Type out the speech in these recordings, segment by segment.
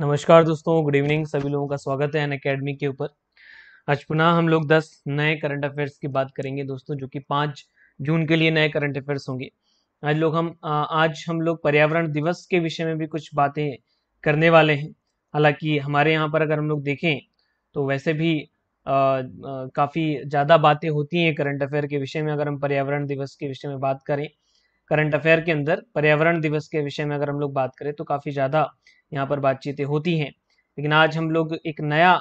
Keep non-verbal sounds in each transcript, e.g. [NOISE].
नमस्कार दोस्तों good evening सभी लोगों का स्वागत है एन अकेडमी के ऊपर आज पुनः हम लोग 10 नए करंट अफेयर्स की बात करेंगे दोस्तों जो कि 5 जून के लिए नए करंट अफेयर्स होंगे आज लोग हम आज हम लोग पर्यावरण दिवस के विषय में भी कुछ बातें करने वाले हैं हालांकि हमारे यहाँ पर अगर हम लोग देखें तो वैसे भी काफ़ी ज़्यादा बातें होती हैं करंट अफेयर के विषय में अगर हम पर्यावरण दिवस के विषय में बात करें करंट अफेयर के अंदर पर्यावरण दिवस के विषय में अगर हम लोग बात करें तो काफ़ी ज़्यादा यहाँ पर बातचीतें होती हैं लेकिन आज हम लोग एक नया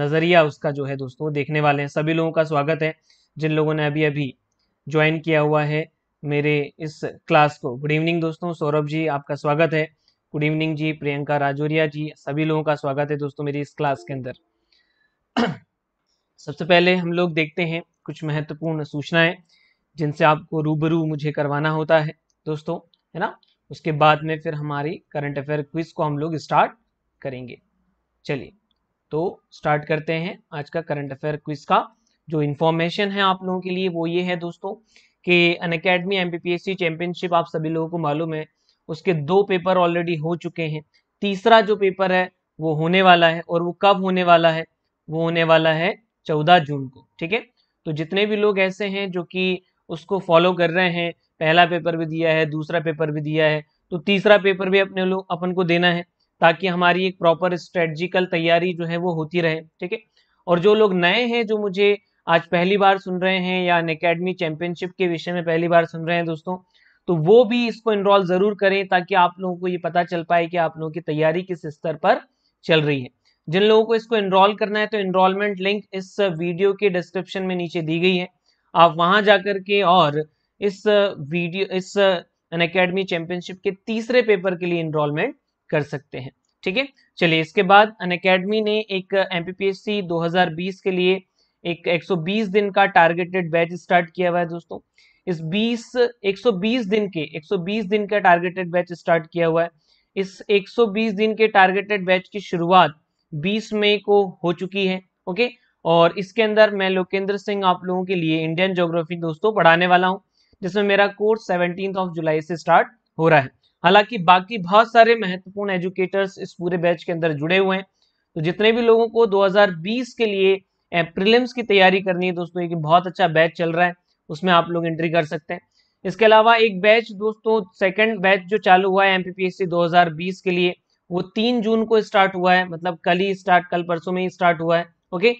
नज़रिया उसका जो है दोस्तों देखने वाले हैं सभी लोगों का स्वागत है जिन लोगों ने अभी अभी ज्वाइन किया हुआ है मेरे इस क्लास को गुड इवनिंग दोस्तों सौरभ जी आपका स्वागत है गुड इवनिंग जी प्रियंका राजौरिया जी सभी लोगों का स्वागत है दोस्तों मेरी इस क्लास के अंदर सबसे पहले हम लोग देखते हैं कुछ महत्वपूर्ण सूचनाएं जिनसे आपको रूबरू मुझे करवाना होता है दोस्तों है ना उसके बाद में फिर हमारी करंट अफेयर क्विज को हम लोग स्टार्ट करेंगे चलिए तो स्टार्ट करते हैं आज का करंट अफेयर क्विज का जो इन्फॉर्मेशन है आप लोगों के लिए वो ये है दोस्तों कि अन अकेडमी एम चैंपियनशिप आप सभी लोगों को मालूम है उसके दो पेपर ऑलरेडी हो चुके हैं तीसरा जो पेपर है वो होने वाला है और वो कब होने वाला है वो होने वाला है चौदह जून को ठीक है तो जितने भी लोग ऐसे हैं जो कि उसको फॉलो कर रहे हैं पहला पेपर भी दिया है दूसरा पेपर भी दिया है तो तीसरा पेपर भी अपने लोग अपन को देना है ताकि हमारी एक प्रॉपर स्ट्रेटजिकल तैयारी जो है वो होती रहे ठीक है और जो लोग नए हैं जो मुझे आज पहली बार सुन रहे हैं या अनकेडमी चैंपियनशिप के विषय में पहली बार सुन रहे हैं दोस्तों तो वो भी इसको इनरोल जरूर करें ताकि आप लोगों को ये पता चल पाए कि आप लोगों की तैयारी किस स्तर पर चल रही है जिन लोगों को इसको इनरोल करना है तो इनरोलमेंट लिंक इस वीडियो के डिस्क्रिप्शन में नीचे दी गई है आप वहां जाकर के और इस वीडियो इस अनकेडमी चैंपियनशिप के तीसरे पेपर के लिए इनरोलमेंट कर सकते हैं ठीक है चलिए इसके बाद अनकेडमी ने एक एम 2020 के लिए एक 120 दिन का टारगेटेड बैच स्टार्ट किया हुआ है दोस्तों इस 20 120 दिन के 120 दिन का टारगेटेड बैच स्टार्ट किया हुआ है इस 120 दिन के टारगेटेड बैच की शुरुआत 20 मई को हो चुकी है ओके और इसके अंदर मैं लोकेंद्र सिंह आप लोगों के लिए इंडियन ज्योग्राफी दोस्तों पढ़ाने वाला हूँ जिसमें मेरा कोर्स सेवनटीन ऑफ जुलाई से स्टार्ट हो रहा है हालांकि बाकी बहुत सारे महत्वपूर्ण एजुकेटर्स इस पूरे बैच के अंदर जुड़े हुए हैं तो जितने भी लोगों को 2020 के लिए प्रिलिम्स की तैयारी करनी है दोस्तों एक बहुत अच्छा बैच चल रहा है उसमें आप लोग एंट्री कर सकते हैं इसके अलावा एक बैच दोस्तों सेकंड बैच जो चालू हुआ है एमपीपीएससी 2020 के लिए वो तीन जून को स्टार्ट हुआ है मतलब कल ही स्टार्ट कल परसों में ही स्टार्ट हुआ है ओके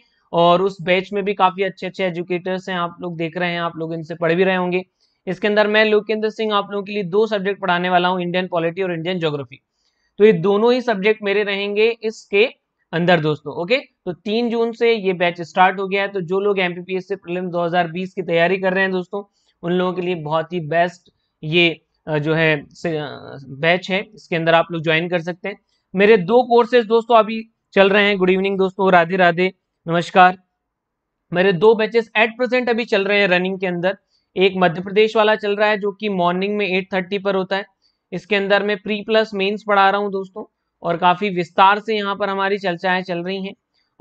और उस बैच में भी काफी अच्छे अच्छे एजुकेटर्स हैं आप लोग देख रहे हैं आप लोग इनसे पढ़ भी रहे होंगे इसके अंदर मैं लोकेंद्र सिंह आप लोगों के लिए दो सब्जेक्ट पढ़ाने वाला हूँ इंडियन पॉलिटी और इंडियन ज्योग्राफी तो ये दोनों ही सब्जेक्ट मेरे रहेंगे इसके अंदर दोस्तों ओके तो तीन जून से ये बैच स्टार्ट हो गया है तो जो लोग एमपीपीएस से प्रीलिम्स 2020 की तैयारी कर रहे हैं दोस्तों उन लोगों के लिए बहुत ही बेस्ट ये जो है बैच है इसके अंदर आप लोग ज्वाइन कर सकते हैं मेरे दो कोर्सेज दोस्तों अभी चल रहे हैं गुड इवनिंग दोस्तों राधे राधे नमस्कार मेरे दो बैचेस एट प्रेजेंट अभी चल रहे हैं रनिंग के अंदर एक मध्य प्रदेश वाला चल रहा है जो कि मॉर्निंग में एट थर्टी पर होता है इसके अंदर मैं प्री प्लस मेंस पढ़ा रहा हूँ दोस्तों और काफ़ी विस्तार से यहाँ पर हमारी चर्चाएं चल रही हैं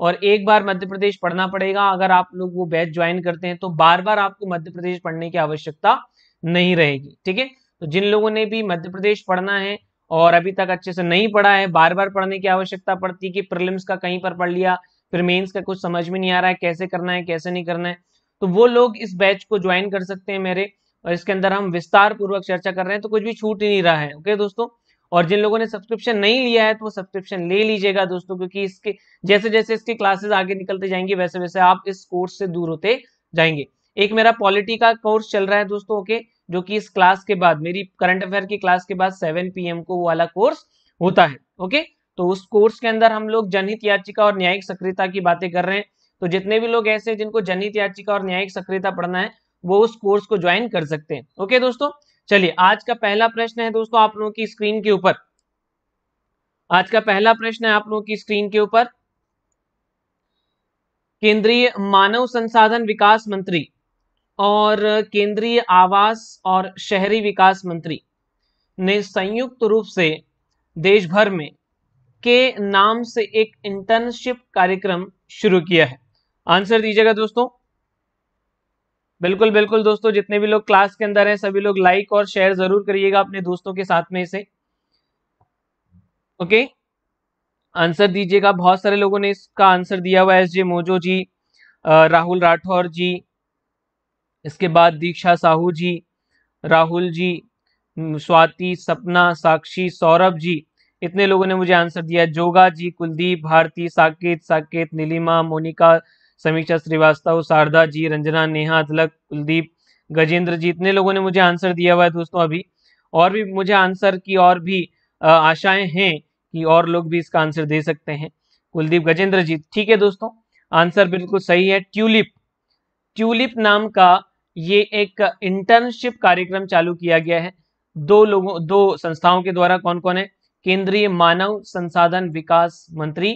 और एक बार मध्य प्रदेश पढ़ना पड़ेगा अगर आप लोग वो बैच ज्वाइन करते हैं तो बार बार आपको मध्य प्रदेश पढ़ने की आवश्यकता नहीं रहेगी ठीक है तो जिन लोगों ने भी मध्य प्रदेश पढ़ना है और अभी तक अच्छे से नहीं पढ़ा है बार बार पढ़ने की आवश्यकता पड़ती है कि प्रिलिम्स का कहीं पर पढ़ लिया फिर मेंस का कुछ समझ में नहीं आ रहा है कैसे करना है कैसे नहीं करना है तो वो लोग इस बैच को ज्वाइन कर सकते हैं मेरे और इसके अंदर हम विस्तार पूर्वक चर्चा कर रहे हैं तो कुछ भी छूट ही नहीं रहा है ओके दोस्तों और जिन लोगों ने सब्सक्रिप्शन नहीं लिया है तो वो सब्सक्रिप्शन ले लीजिएगा दोस्तों क्योंकि इसके जैसे जैसे इसके क्लासेस आगे निकलते जाएंगे वैसे वैसे आप इस कोर्स से दूर होते जाएंगे एक मेरा पॉलिटी का कोर्स चल रहा है दोस्तों ओके जो कि इस क्लास के बाद मेरी करंट अफेयर की क्लास के बाद सेवन पी को वो वाला कोर्स होता है ओके तो उस कोर्स के अंदर हम लोग जनहित याचिका और न्यायिक सक्रियता की बातें कर रहे हैं तो जितने भी लोग ऐसे जिनको जनहित याचिका और न्यायिक सक्रियता पढ़ना है वो उस कोर्स को ज्वाइन कर सकते हैं ओके दोस्तों चलिए आज का पहला प्रश्न है दोस्तों आप लोगों की स्क्रीन के ऊपर आज का पहला प्रश्न है आप लोगों की स्क्रीन के ऊपर केंद्रीय मानव संसाधन विकास मंत्री और केंद्रीय आवास और शहरी विकास मंत्री ने संयुक्त रूप से देश भर में के नाम से एक इंटर्नशिप कार्यक्रम शुरू किया है आंसर दीजिएगा दोस्तों बिल्कुल बिल्कुल दोस्तों जितने भी लोग क्लास के अंदर हैं सभी लोग लाइक और शेयर जरूर करिएगा अपने दोस्तों के साथ में इसे ओके आंसर दीजिएगा बहुत सारे लोगों ने इसका आंसर दिया हुआ S J Mojo ji Rahul Rathore ji इसके बाद दीक्षा साहू जी राहुल जी स्वाति सपना साक्षी सौरभ जी इतने लोगों ने मुझे आंसर दिया जोगा जी कुलदीप भारती साकेत साकेत नीलिमा मोनिका समीक्षा श्रीवास्तव शारदा जी रंजना नेहा अतलक कुलदीप गजेंद्र जी इतने लोगों ने मुझे आंसर दिया हुआ है दोस्तों अभी और भी मुझे आंसर की और भी आशाएं हैं कि और लोग भी इसका आंसर दे सकते हैं कुलदीप गजेंद्र जी ठीक है दोस्तों आंसर बिल्कुल सही है ट्यूलिप ट्यूलिप नाम का ये एक इंटर्नशिप कार्यक्रम चालू किया गया है दो लोगों दो संस्थाओं के द्वारा कौन कौन है केंद्रीय मानव संसाधन विकास मंत्री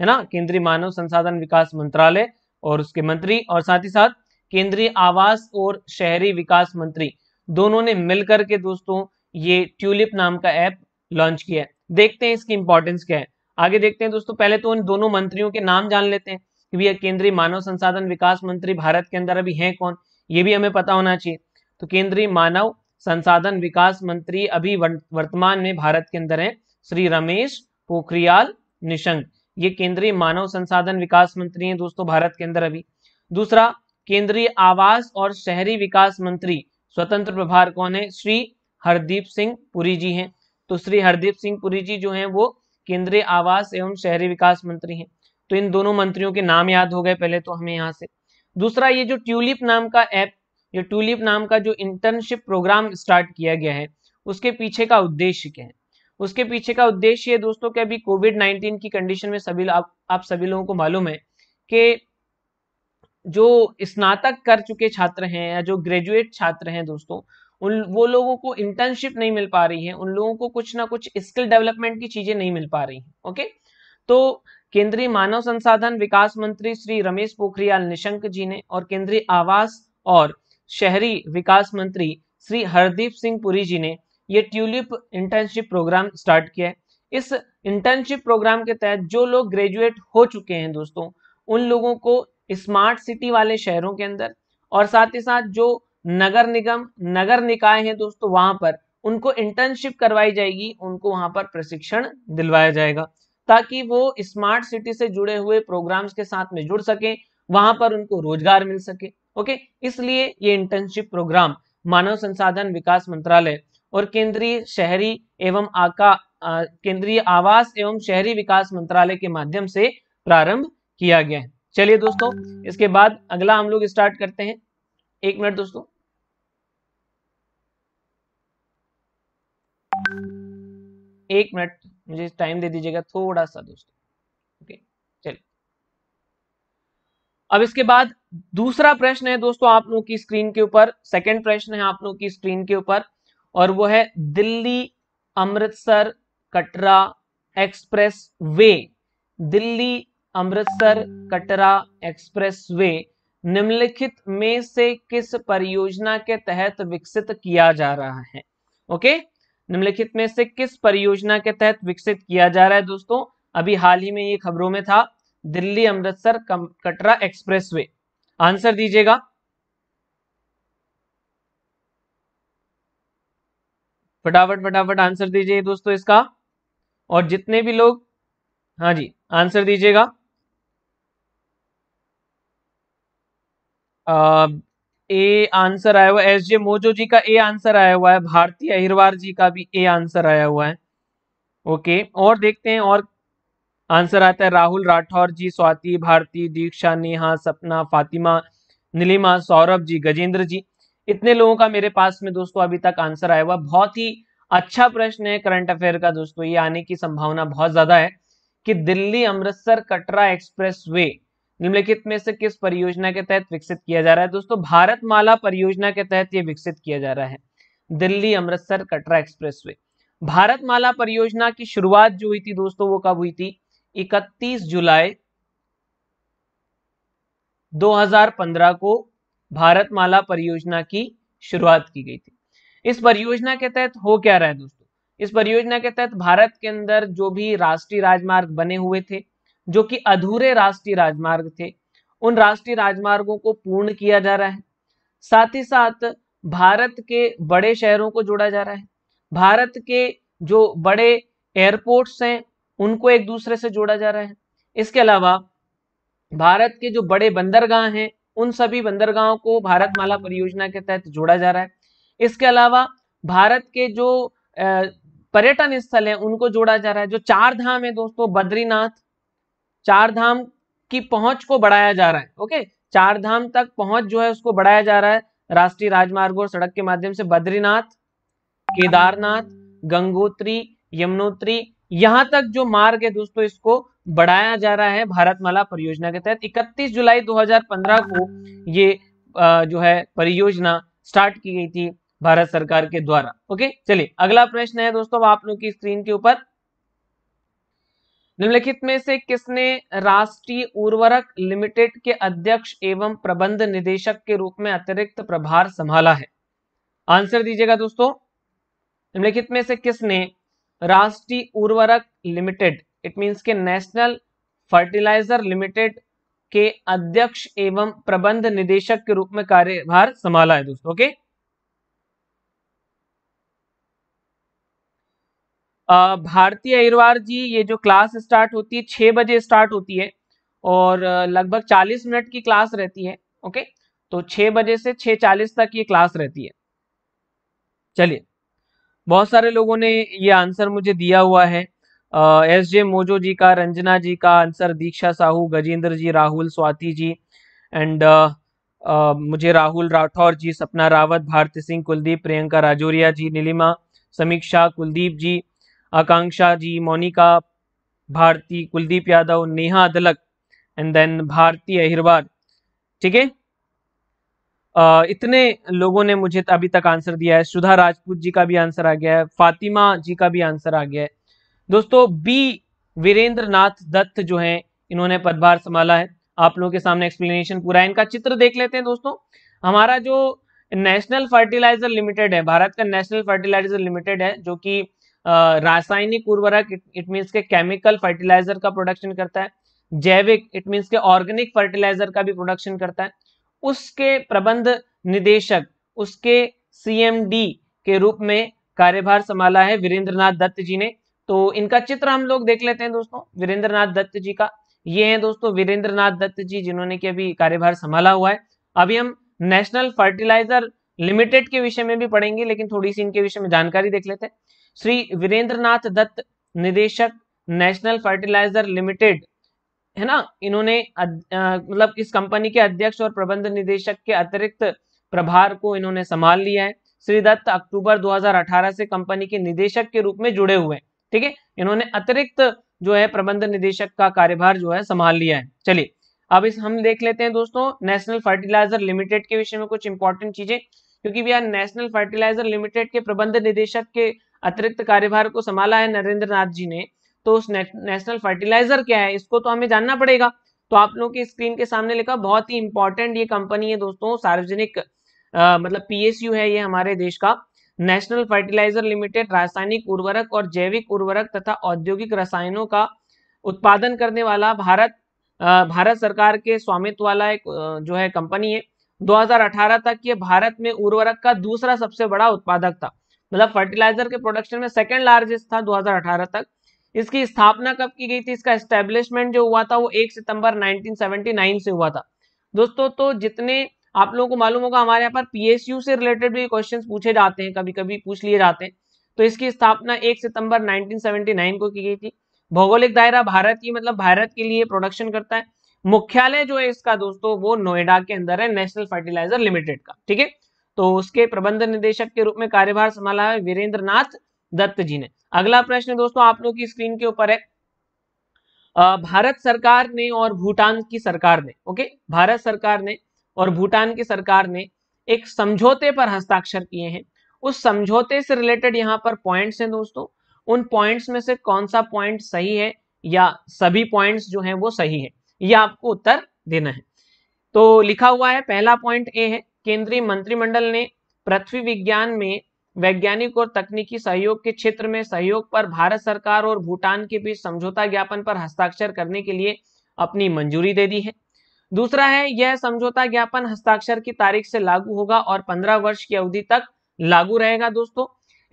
है ना केंद्रीय मानव संसाधन विकास मंत्रालय और उसके मंत्री और साथ ही साथ केंद्रीय आवास और शहरी विकास मंत्री दोनों ने मिलकर के दोस्तों ये ट्यूलिप नाम का ऐप लॉन्च किया है देखते हैं इसकी इंपॉर्टेंस क्या है आगे देखते हैं दोस्तों पहले तो उन दोनों मंत्रियों के नाम जान लेते हैं कि भैया केंद्रीय मानव संसाधन विकास मंत्री भारत के अंदर अभी हैं कौन ये भी हमें पता होना चाहिए तो केंद्रीय मानव संसाधन विकास मंत्री अभी वर्तमान में भारत के अंदर हैं श्री रमेश पोखरियाल निशंक ये केंद्रीय मानव संसाधन विकास मंत्री हैं दोस्तों भारत के अंदर अभी दूसरा केंद्रीय आवास और शहरी विकास मंत्री स्वतंत्र प्रभार कौन है श्री हरदीप सिंह पुरी जी हैं तो श्री हरदीप सिंह पुरी जी जो हैं वो केंद्रीय आवास एवं शहरी विकास मंत्री हैं तो इन दोनों मंत्रियों के नाम याद हो गए पहले तो हमें यहाँ से दूसरा ये जो ट्यूलिप नाम का ऐप ये ट्यूलिप नाम का जो इंटर्नशिप प्रोग्राम स्टार्ट किया गया है उसके पीछे का उद्देश्य क्या है उसके पीछे का उद्देश्य दोस्तों कि अभी कोविड नाइन्टीन की कंडीशन में सभी आप, आप सभी लोगों को मालूम है कि जो स्नातक कर चुके छात्र हैं या जो ग्रेजुएट छात्र हैं दोस्तों उन वो लोगों को इंटर्नशिप नहीं मिल पा रही है उन लोगों को कुछ ना कुछ स्किल डेवलपमेंट की चीजें नहीं मिल पा रही ओके तो केंद्रीय मानव संसाधन विकास मंत्री श्री रमेश पोखरियाल निशंक जी ने और केंद्रीय आवास और शहरी विकास मंत्री श्री हरदीप सिंह पुरी जी ने ये ट्यूलिप इंटर्नशिप प्रोग्राम स्टार्ट किया है इस इंटर्नशिप प्रोग्राम के तहत जो लोग ग्रेजुएट हो चुके हैं दोस्तों उन लोगों को स्मार्ट सिटी वाले शहरों के अंदर और साथ ही साथ जो नगर निगम नगर निकाय हैं दोस्तों वहां पर उनको इंटर्नशिप करवाई जाएगी उनको वहां पर प्रशिक्षण दिलवाया जाएगा ताकि वो स्मार्ट सिटी से जुड़े हुए प्रोग्राम्स के साथ में जुड़ सके वहां पर उनको रोजगार मिल सके ओके इसलिए ये इंटर्नशिप प्रोग्राम मानव संसाधन विकास मंत्रालय और केंद्रीय शहरी एवं आका केंद्रीय आवास एवं शहरी विकास मंत्रालय के माध्यम से प्रारंभ किया गया है चलिए दोस्तों इसके बाद अगला हम लोग स्टार्ट करते हैं एक मिनट दोस्तों एक मिनट मुझे टाइम दे दीजिएगा थोड़ा सा दोस्तों ओके चलिए अब इसके बाद दूसरा प्रश्न है दोस्तों आप लोगों की स्क्रीन के ऊपर सेकंड प्रश्न है आप लोगों की स्क्रीन के ऊपर और वो है Delhi Amritsar Katra expressway Delhi Amritsar Katra expressway निम्नलिखित में से किस परियोजना के तहत विकसित किया जा रहा है ओके निम्नलिखित में से किस परियोजना के तहत विकसित किया जा रहा है दोस्तों अभी हाल ही में ये खबरों में था Delhi Amritsar Katra expressway answer दीजिएगा फटाफट फटाफट आंसर दीजिए दोस्तों इसका और जितने भी लोग हाँ जी आंसर दीजिएगा ए आंसर आया हुआ एस जे मोजो जी का ए आंसर आया हुआ है भारती अहिरवार जी का भी ए आंसर आया हुआ है ओके और देखते हैं और आंसर आता है राहुल राठौर जी स्वाति भारती दीक्षा नेहा सपना फातिमा नीलिमा सौरभ जी गजेंद्र जी इतने लोगों का मेरे पास में दोस्तों अभी तक आंसर आया हुआ बहुत ही अच्छा प्रश्न है करंट अफेयर का दोस्तों ये आने की संभावना बहुत ज्यादा है कि दिल्ली अमृतसर कटरा एक्सप्रेस वे निम्नलिखित में से किस परियोजना के तहत विकसित किया जा रहा है दोस्तों भारत माला परियोजना के तहत ये विकसित किया जा रहा है दिल्ली अमृतसर कटरा एक्सप्रेस वे भारत माला परियोजना की शुरुआत जो हुई थी दोस्तों वो कब हुई थी 31 जुलाई 2015 को भारतमाला परियोजना की शुरुआत की गई थी इस परियोजना के तहत हो क्या रहा है दोस्तों इस परियोजना के तहत भारत के अंदर जो भी राष्ट्रीय राजमार्ग बने हुए थे जो कि अधूरे राष्ट्रीय राजमार्ग थे उन राष्ट्रीय राजमार्गों को पूर्ण किया जा रहा है साथ ही साथ भारत के बड़े शहरों को जोड़ा जा रहा है भारत के जो बड़े एयरपोर्ट्स हैं उनको एक दूसरे से जोड़ा जा रहा है इसके अलावा भारत के जो बड़े बंदरगाह हैं उन सभी बंदरगाहों को भारत माला परियोजना के तहत जोड़ा जा रहा है इसके अलावा भारत के जो पर्यटन स्थल हैं उनको जोड़ा जा रहा है जो चार धाम है दोस्तों बद्रीनाथ चार धाम की पहुंच को बढ़ाया जा रहा है ओके चार धाम तक पहुंच जो है उसको बढ़ाया जा रहा है राष्ट्रीय राजमार्ग और सड़क के माध्यम से बद्रीनाथ केदारनाथ गंगोत्री यमुनोत्री यहां तक जो मार्ग है दोस्तों इसको बढ़ाया जा रहा है भारतमाला परियोजना के तहत 31 जुलाई 2015 को ये जो है परियोजना स्टार्ट की गई थी भारत सरकार के द्वारा ओके चलिए अगला प्रश्न है दोस्तों आप लोग की स्क्रीन के ऊपर निम्नलिखित में से किसने राष्ट्रीय उर्वरक लिमिटेड के अध्यक्ष एवं प्रबंध निदेशक के रूप में अतिरिक्त प्रभार संभाला है आंसर दीजिएगा दोस्तों निम्नलिखित में से किसने राष्ट्रीय उर्वरक लिमिटेड इट मीन्स के नेशनल फर्टिलाइजर लिमिटेड के अध्यक्ष एवं प्रबंध निदेशक के रूप में कार्यभार संभाला है दोस्तों ओके भारतीय अहिरवार जी ये जो क्लास स्टार्ट होती है छह बजे स्टार्ट होती है और लगभग 40 मिनट की क्लास रहती है ओके तो छह बजे से 6:40 तक ये क्लास रहती है चलिए बहुत सारे लोगों ने ये आंसर मुझे दिया हुआ है एस जे मोजो जी का रंजना जी का answer Diksha Sahu Gajendra ji Rahul Swati ji and uh, uh, मुझे राहुल राठौर जी सपना रावत भारती सिंह कुलदीप प्रियंका राजौरिया जी नीलिमा समीक्षा कुलदीप जी आकांक्षा जी मोनिका भारती कुलदीप यादव नेहा अदलक एंड देन भारती अहिरवार ठीक है uh, इतने लोगों ने मुझे अभी तक आंसर दिया है सुधा राजपूत जी का भी आंसर आ गया है फातिमा जी का भी आंसर आ गया है दोस्तों बी वीरेंद्र नाथ दत्त जो है इन्होंने पदभार संभाला है आप लोगों के सामने एक्सप्लेनेशन पूरा इनका चित्र देख लेते हैं दोस्तों हमारा जो नेशनल फर्टिलाइजर लिमिटेड है भारत का नेशनल फर्टिलाइजर लिमिटेड है जो कि रासायनिक उर्वरक इट मीन्स के केमिकल फर्टिलाइजर का प्रोडक्शन करता है जैविक इट मीन्स के ऑर्गेनिक फर्टिलाइजर का भी प्रोडक्शन करता है उसके प्रबंध निदेशक उसके सीएमडी के रूप में कार्यभार संभाला है वीरेंद्रनाथ दत्त जी ने तो इनका चित्र हम लोग देख लेते हैं दोस्तों वीरेंद्र नाथ दत्त जी का ये है दोस्तों वीरेंद्र नाथ दत्त जी जिन्होंने की अभी कार्यभार संभाला हुआ है अभी हम नेशनल फर्टिलाइजर लिमिटेड के विषय में भी पढ़ेंगे लेकिन थोड़ी सी इनके विषय में जानकारी देख लेते हैं श्री वीरेंद्र नाथ दत्त निदेशक नेशनल फर्टिलाइजर लिमिटेड है ना इन्होंने मतलब इस कंपनी के अध्यक्ष और प्रबंध निदेशक के अतिरिक्त प्रभार को इन्होंने संभाल लिया है श्री दत्त अक्टूबर 2018 से कंपनी के निदेशक के रूप में जुड़े हुए हैं ठीक है इन्होंने अतिरिक्त जो है प्रबंध निदेशक का कार्यभार जो है संभाल लिया है चलिए अब इस हम देख लेते हैं दोस्तों नेशनल फर्टिलाइजर लिमिटेड के विषय में कुछ इंपॉर्टेंट चीजें क्योंकि भैया नेशनल फर्टिलाइजर लिमिटेड के प्रबंध निदेशक के अतिरिक्त कार्यभार को संभाला है नरेंद्र नाथ जी ने तो उस ने, नेशनल फर्टिलाइजर क्या है इसको तो हमें जानना पड़ेगा तो आप लोगों की स्क्रीन के सामने लिखा बहुत ही इंपॉर्टेंट ये कंपनी है दोस्तों सार्वजनिक मतलब पीएसयू है ये हमारे देश का नेशनल फर्टिलाइजर लिमिटेड रासायनिक उर्वरक और जैविक उर्वरक तथा औद्योगिक रसायनों का उत्पादन करने वाला भारत भारत सरकार के स्वामित्व वाला एक जो है कंपनी है 2018 तक ये भारत में उर्वरक का दूसरा सबसे बड़ा उत्पादक था मतलब फर्टिलाइजर के प्रोडक्शन में सेकेंड लार्जेस्ट था 2018 तक इसकी स्थापना कब की गई थी इसका एस्टेब्लिशमेंट जो हुआ था वो 1 सितंबर 1979 से हुआ था दोस्तों तो जितने आप लोगों को मालूम होगा हमारे यहाँ पर पीएसयू से रिलेटेड भी क्वेश्चन पूछे जाते हैं कभी कभी पूछ लिए जाते हैं तो इसकी स्थापना एक सितंबर नाइनटीन को की गई थी भौगोलिक दायरा भारत की मतलब भारत के लिए प्रोडक्शन करता है मुख्यालय जो है इसका दोस्तों वो नोएडा के अंदर है नेशनल फर्टिलाइजर लिमिटेड का ठीक है तो उसके प्रबंध निदेशक के रूप में कार्यभार संभाला है वीरेंद्र नाथ दत्त जी ने अगला प्रश्न दोस्तों आप लोगों की स्क्रीन के ऊपर है भारत सरकार ने और भूटान की सरकार ने ओके भारत सरकार ने और भूटान की सरकार ने एक समझौते पर हस्ताक्षर किए हैं उस समझौते से रिलेटेड यहाँ पर पॉइंट्स हैं दोस्तों उन पॉइंट्स में से कौन सा पॉइंट सही है या सभी पॉइंट्स जो हैं वो सही है यह आपको उत्तर देना है तो लिखा हुआ है पहला पॉइंट ए है केंद्रीय मंत्रिमंडल ने पृथ्वी विज्ञान में वैज्ञानिक और तकनीकी सहयोग के क्षेत्र में सहयोग पर भारत सरकार और भूटान के बीच समझौता ज्ञापन पर हस्ताक्षर करने के लिए अपनी मंजूरी दे दी है दूसरा है यह समझौता ज्ञापन हस्ताक्षर की तारीख से लागू होगा और पंद्रह वर्ष की अवधि तक लागू रहेगा दोस्तों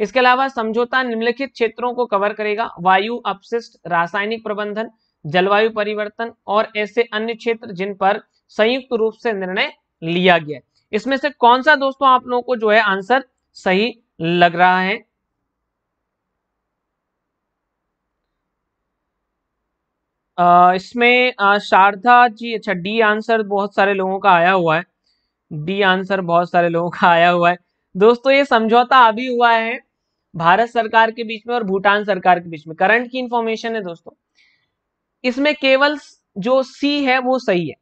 इसके अलावा समझौता निम्नलिखित क्षेत्रों को कवर करेगा वायु अपशिष्ट रासायनिक प्रबंधन जलवायु परिवर्तन और ऐसे अन्य क्षेत्र जिन पर संयुक्त रूप से निर्णय लिया गया इसमें से कौन सा दोस्तों आप लोगों को जो है आंसर सही लग रहा है इसमें शारदा जी अच्छा डी आंसर बहुत सारे लोगों का आया हुआ है डी आंसर बहुत सारे लोगों का आया हुआ है दोस्तों ये समझौता अभी हुआ है भारत सरकार के बीच में और भूटान सरकार के बीच में करंट की इंफॉर्मेशन है दोस्तों इसमें केवल जो सी है वो सही है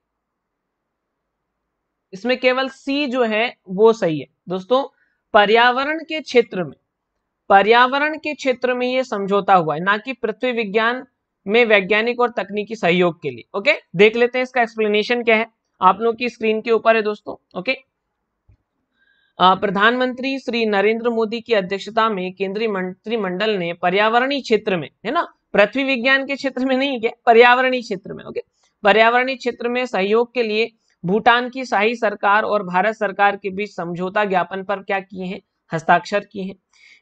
इसमें केवल सी जो है वो सही है दोस्तों पर्यावरण के क्षेत्र में पर्यावरण के क्षेत्र में ये समझौता हुआ है ना कि पृथ्वी विज्ञान में वैज्ञानिक और तकनीकी सहयोग के लिए ओके देख लेते हैं इसका एक्सप्लेनेशन क्या है आप लोग की स्क्रीन के ऊपर है दोस्तों ओके प्रधानमंत्री श्री नरेंद्र मोदी की अध्यक्षता में केंद्रीय मंत्रिमंडल ने पर्यावरणीय क्षेत्र में है ना पृथ्वी विज्ञान के क्षेत्र में नहीं क्या पर्यावरणीय क्षेत्र में ओके पर्यावरणीय क्षेत्र में सहयोग के लिए भूटान की शाही सरकार और भारत सरकार के बीच समझौता ज्ञापन पर क्या किए हैं हस्ताक्षर किए हैं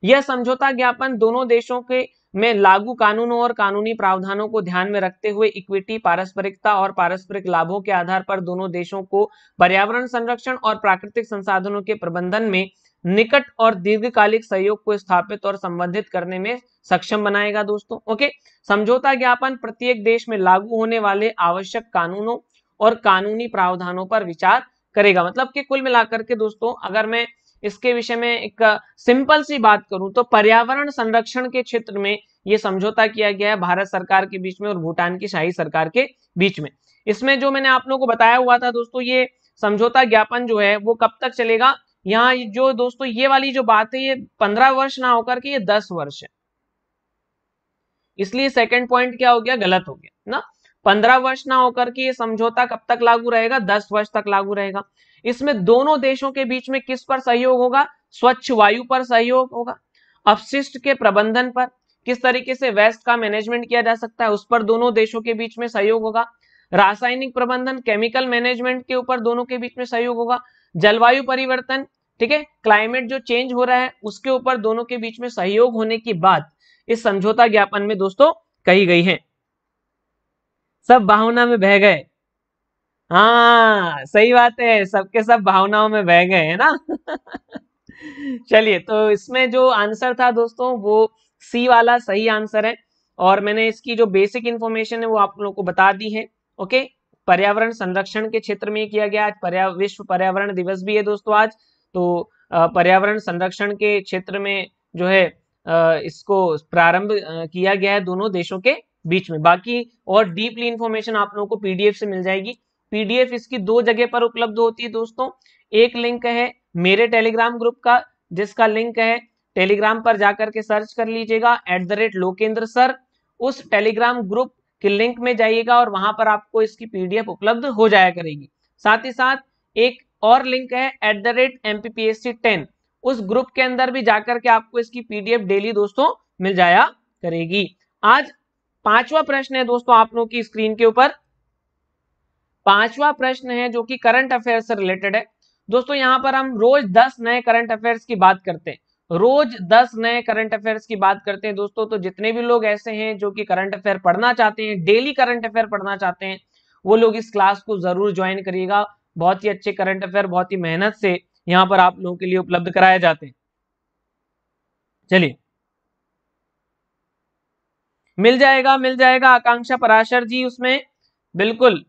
यह समझौता ज्ञापन दोनों देशों के में लागू कानूनों और कानूनी प्रावधानों को ध्यान में रखते हुए इक्विटी पारस्परिकता और पारस्परिक लाभों के आधार पर दोनों देशों को पर्यावरण संरक्षण और प्राकृतिक संसाधनों के प्रबंधन में निकट और दीर्घकालिक सहयोग को स्थापित और संबंधित करने में सक्षम बनाएगा दोस्तों ओके समझौता ज्ञापन प्रत्येक देश में लागू होने वाले आवश्यक कानूनों और कानूनी प्रावधानों पर विचार करेगा मतलब कि कुल मिलाकर के दोस्तों अगर मैं इसके विषय में एक सिंपल सी बात करूं तो पर्यावरण संरक्षण के क्षेत्र में यह समझौता किया गया है भारत सरकार के बीच में और भूटान की शाही सरकार के बीच में इसमें जो मैंने आप लोगों को बताया हुआ था दोस्तों ये समझौता ज्ञापन जो है वो कब तक चलेगा यहाँ जो दोस्तों ये वाली जो बात है ये पंद्रह वर्ष ना होकर के ये दस वर्ष है इसलिए सेकंड पॉइंट क्या हो गया गलत हो गया ना पंद्रह वर्ष ना होकर के ये समझौता कब तक लागू रहेगा दस वर्ष तक लागू रहेगा इसमें दोनों देशों के बीच में किस पर सहयोग होगा स्वच्छ वायु पर सहयोग होगा अपशिष्ट के प्रबंधन पर किस तरीके से वेस्ट का मैनेजमेंट किया जा सकता है उस पर दोनों देशों के बीच में सहयोग होगा रासायनिक प्रबंधन केमिकल मैनेजमेंट के ऊपर दोनों के बीच में सहयोग होगा जलवायु परिवर्तन ठीक है क्लाइमेट जो चेंज हो रहा है उसके ऊपर दोनों के बीच में सहयोग होने की बात इस समझौता ज्ञापन में दोस्तों कही गई है सब भावना में बह गए हाँ सही बात है सबके सब भावनाओं में बह गए है ना [LAUGHS] चलिए तो इसमें जो आंसर था दोस्तों वो सी वाला सही आंसर है और मैंने इसकी जो बेसिक इन्फॉर्मेशन है वो आप लोगों को बता दी है ओके पर्यावरण संरक्षण के क्षेत्र में किया गया आज पर्या विश्व पर्यावरण दिवस भी है दोस्तों आज तो पर्यावरण संरक्षण के क्षेत्र में जो है इसको प्रारंभ किया गया है दोनों देशों के बीच में बाकी और डीपली इंफॉर्मेशन आप लोगों को पीडीएफ से मिल जाएगी पीडीएफ इसकी दो जगह पर उपलब्ध होती है दोस्तों एक लिंक है मेरे टेलीग्राम ग्रुप का जिसका लिंक है टेलीग्राम पर जाकर के सर्च कर लीजिएगा at the rate Lokendra sir उस टेलीग्राम ग्रुप के लिंक में जाइएगा और वहां पर आपको इसकी पीडीएफ उपलब्ध हो जाया करेगी साथ ही साथ एक और लिंक है at the rate MPPSC ten उस ग्रुप के अंदर भी जाकर के आपको इसकी पीडीएफ डेली दोस्तों मिल जाया करेगी आज पांचवा प्रश्न है दोस्तों आप लोगों की स्क्रीन के ऊपर पांचवा प्रश्न है जो कि करंट अफेयर से रिलेटेड है दोस्तों यहां पर हम रोज दस नए करंट अफेयर्स की बात करते हैं रोज दस नए करंट अफेयर्स की बात करते हैं दोस्तों तो जितने भी लोग ऐसे हैं जो कि करंट अफेयर पढ़ना चाहते हैं डेली करंट अफेयर पढ़ना चाहते हैं वो लोग इस क्लास को जरूर ज्वाइन करिएगा बहुत ही अच्छे करंट अफेयर बहुत ही मेहनत से यहाँ पर आप लोगों के लिए उपलब्ध कराए जाते हैं चलिए मिल जाएगा मिल जाएगा आकांक्षा पराशर जी उसमें बिल्कुल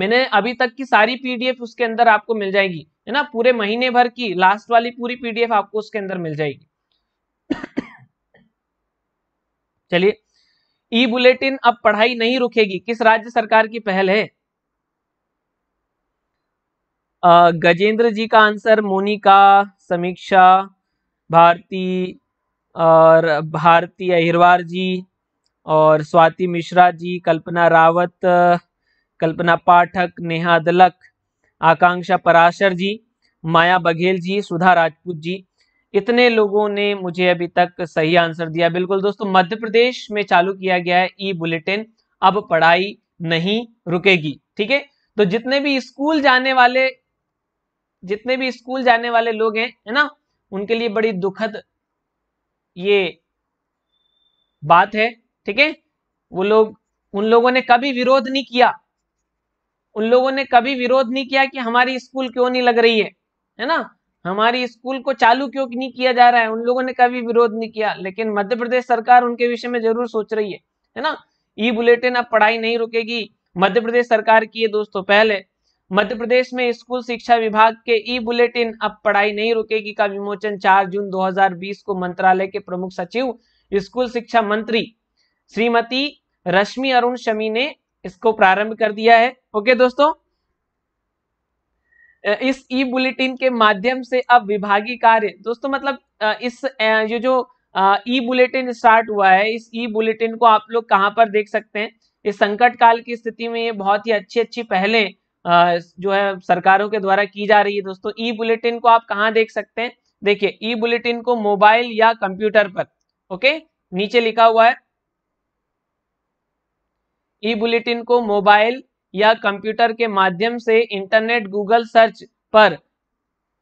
मैंने अभी तक की सारी पीडीएफ उसके अंदर आपको मिल जाएगी है ना पूरे महीने भर की लास्ट वाली पूरी पीडीएफ आपको उसके अंदर मिल जाएगी चलिए ई बुलेटिन अब पढ़ाई नहीं रुकेगी किस राज्य सरकार की पहल है गजेंद्र जी का आंसर मोनिका समीक्षा भारती और भारती अहिरवार जी और स्वाति मिश्रा जी कल्पना रावत कल्पना पाठक नेहा दलक आकांक्षा पराशर जी माया बघेल जी सुधा राजपूत जी इतने लोगों ने मुझे अभी तक सही आंसर दिया बिल्कुल दोस्तों मध्य प्रदेश में चालू किया गया है ई बुलेटिन अब पढ़ाई नहीं रुकेगी ठीक है तो जितने भी स्कूल जाने वाले जितने भी स्कूल जाने वाले लोग हैं है ना उनके लिए बड़ी दुखद ये बात है ठीक है वो लोग उन लोगों ने कभी विरोध नहीं किया उन लोगों ने कभी विरोध नहीं किया कि हमारी स्कूल क्यों नहीं लग रही है है ना हमारी स्कूल को चालू क्यों नहीं किया जा रहा है उन लोगों ने कभी विरोध नहीं किया लेकिन मध्य प्रदेश सरकार उनके विषय में जरूर सोच रही है है ना ई बुलेटिन अब पढ़ाई नहीं रुकेगी मध्य प्रदेश सरकार की है दोस्तों पहले मध्य प्रदेश में स्कूल शिक्षा विभाग के ई बुलेटिन अब पढ़ाई नहीं रुकेगी का विमोचन 4 जून 2020 को मंत्रालय के प्रमुख सचिव स्कूल शिक्षा मंत्री श्रीमती रश्मि अरुण शमी ने इसको प्रारंभ कर दिया है ओके दोस्तों इस ई बुलेटिन के माध्यम से अब विभागीय कार्य दोस्तों मतलब इस ये जो ई बुलेटिन स्टार्ट हुआ है इस ई बुलेटिन को आप लोग कहाँ पर देख सकते हैं इस संकट काल की स्थिति में ये बहुत ही अच्छी अच्छी पहले जो है सरकारों के द्वारा की जा रही है दोस्तों ई बुलेटिन को आप कहाँ देख सकते हैं देखिए ई बुलेटिन को मोबाइल या कंप्यूटर पर ओके नीचे लिखा हुआ है ई बुलेटिन को मोबाइल या कंप्यूटर के माध्यम से इंटरनेट गूगल सर्च पर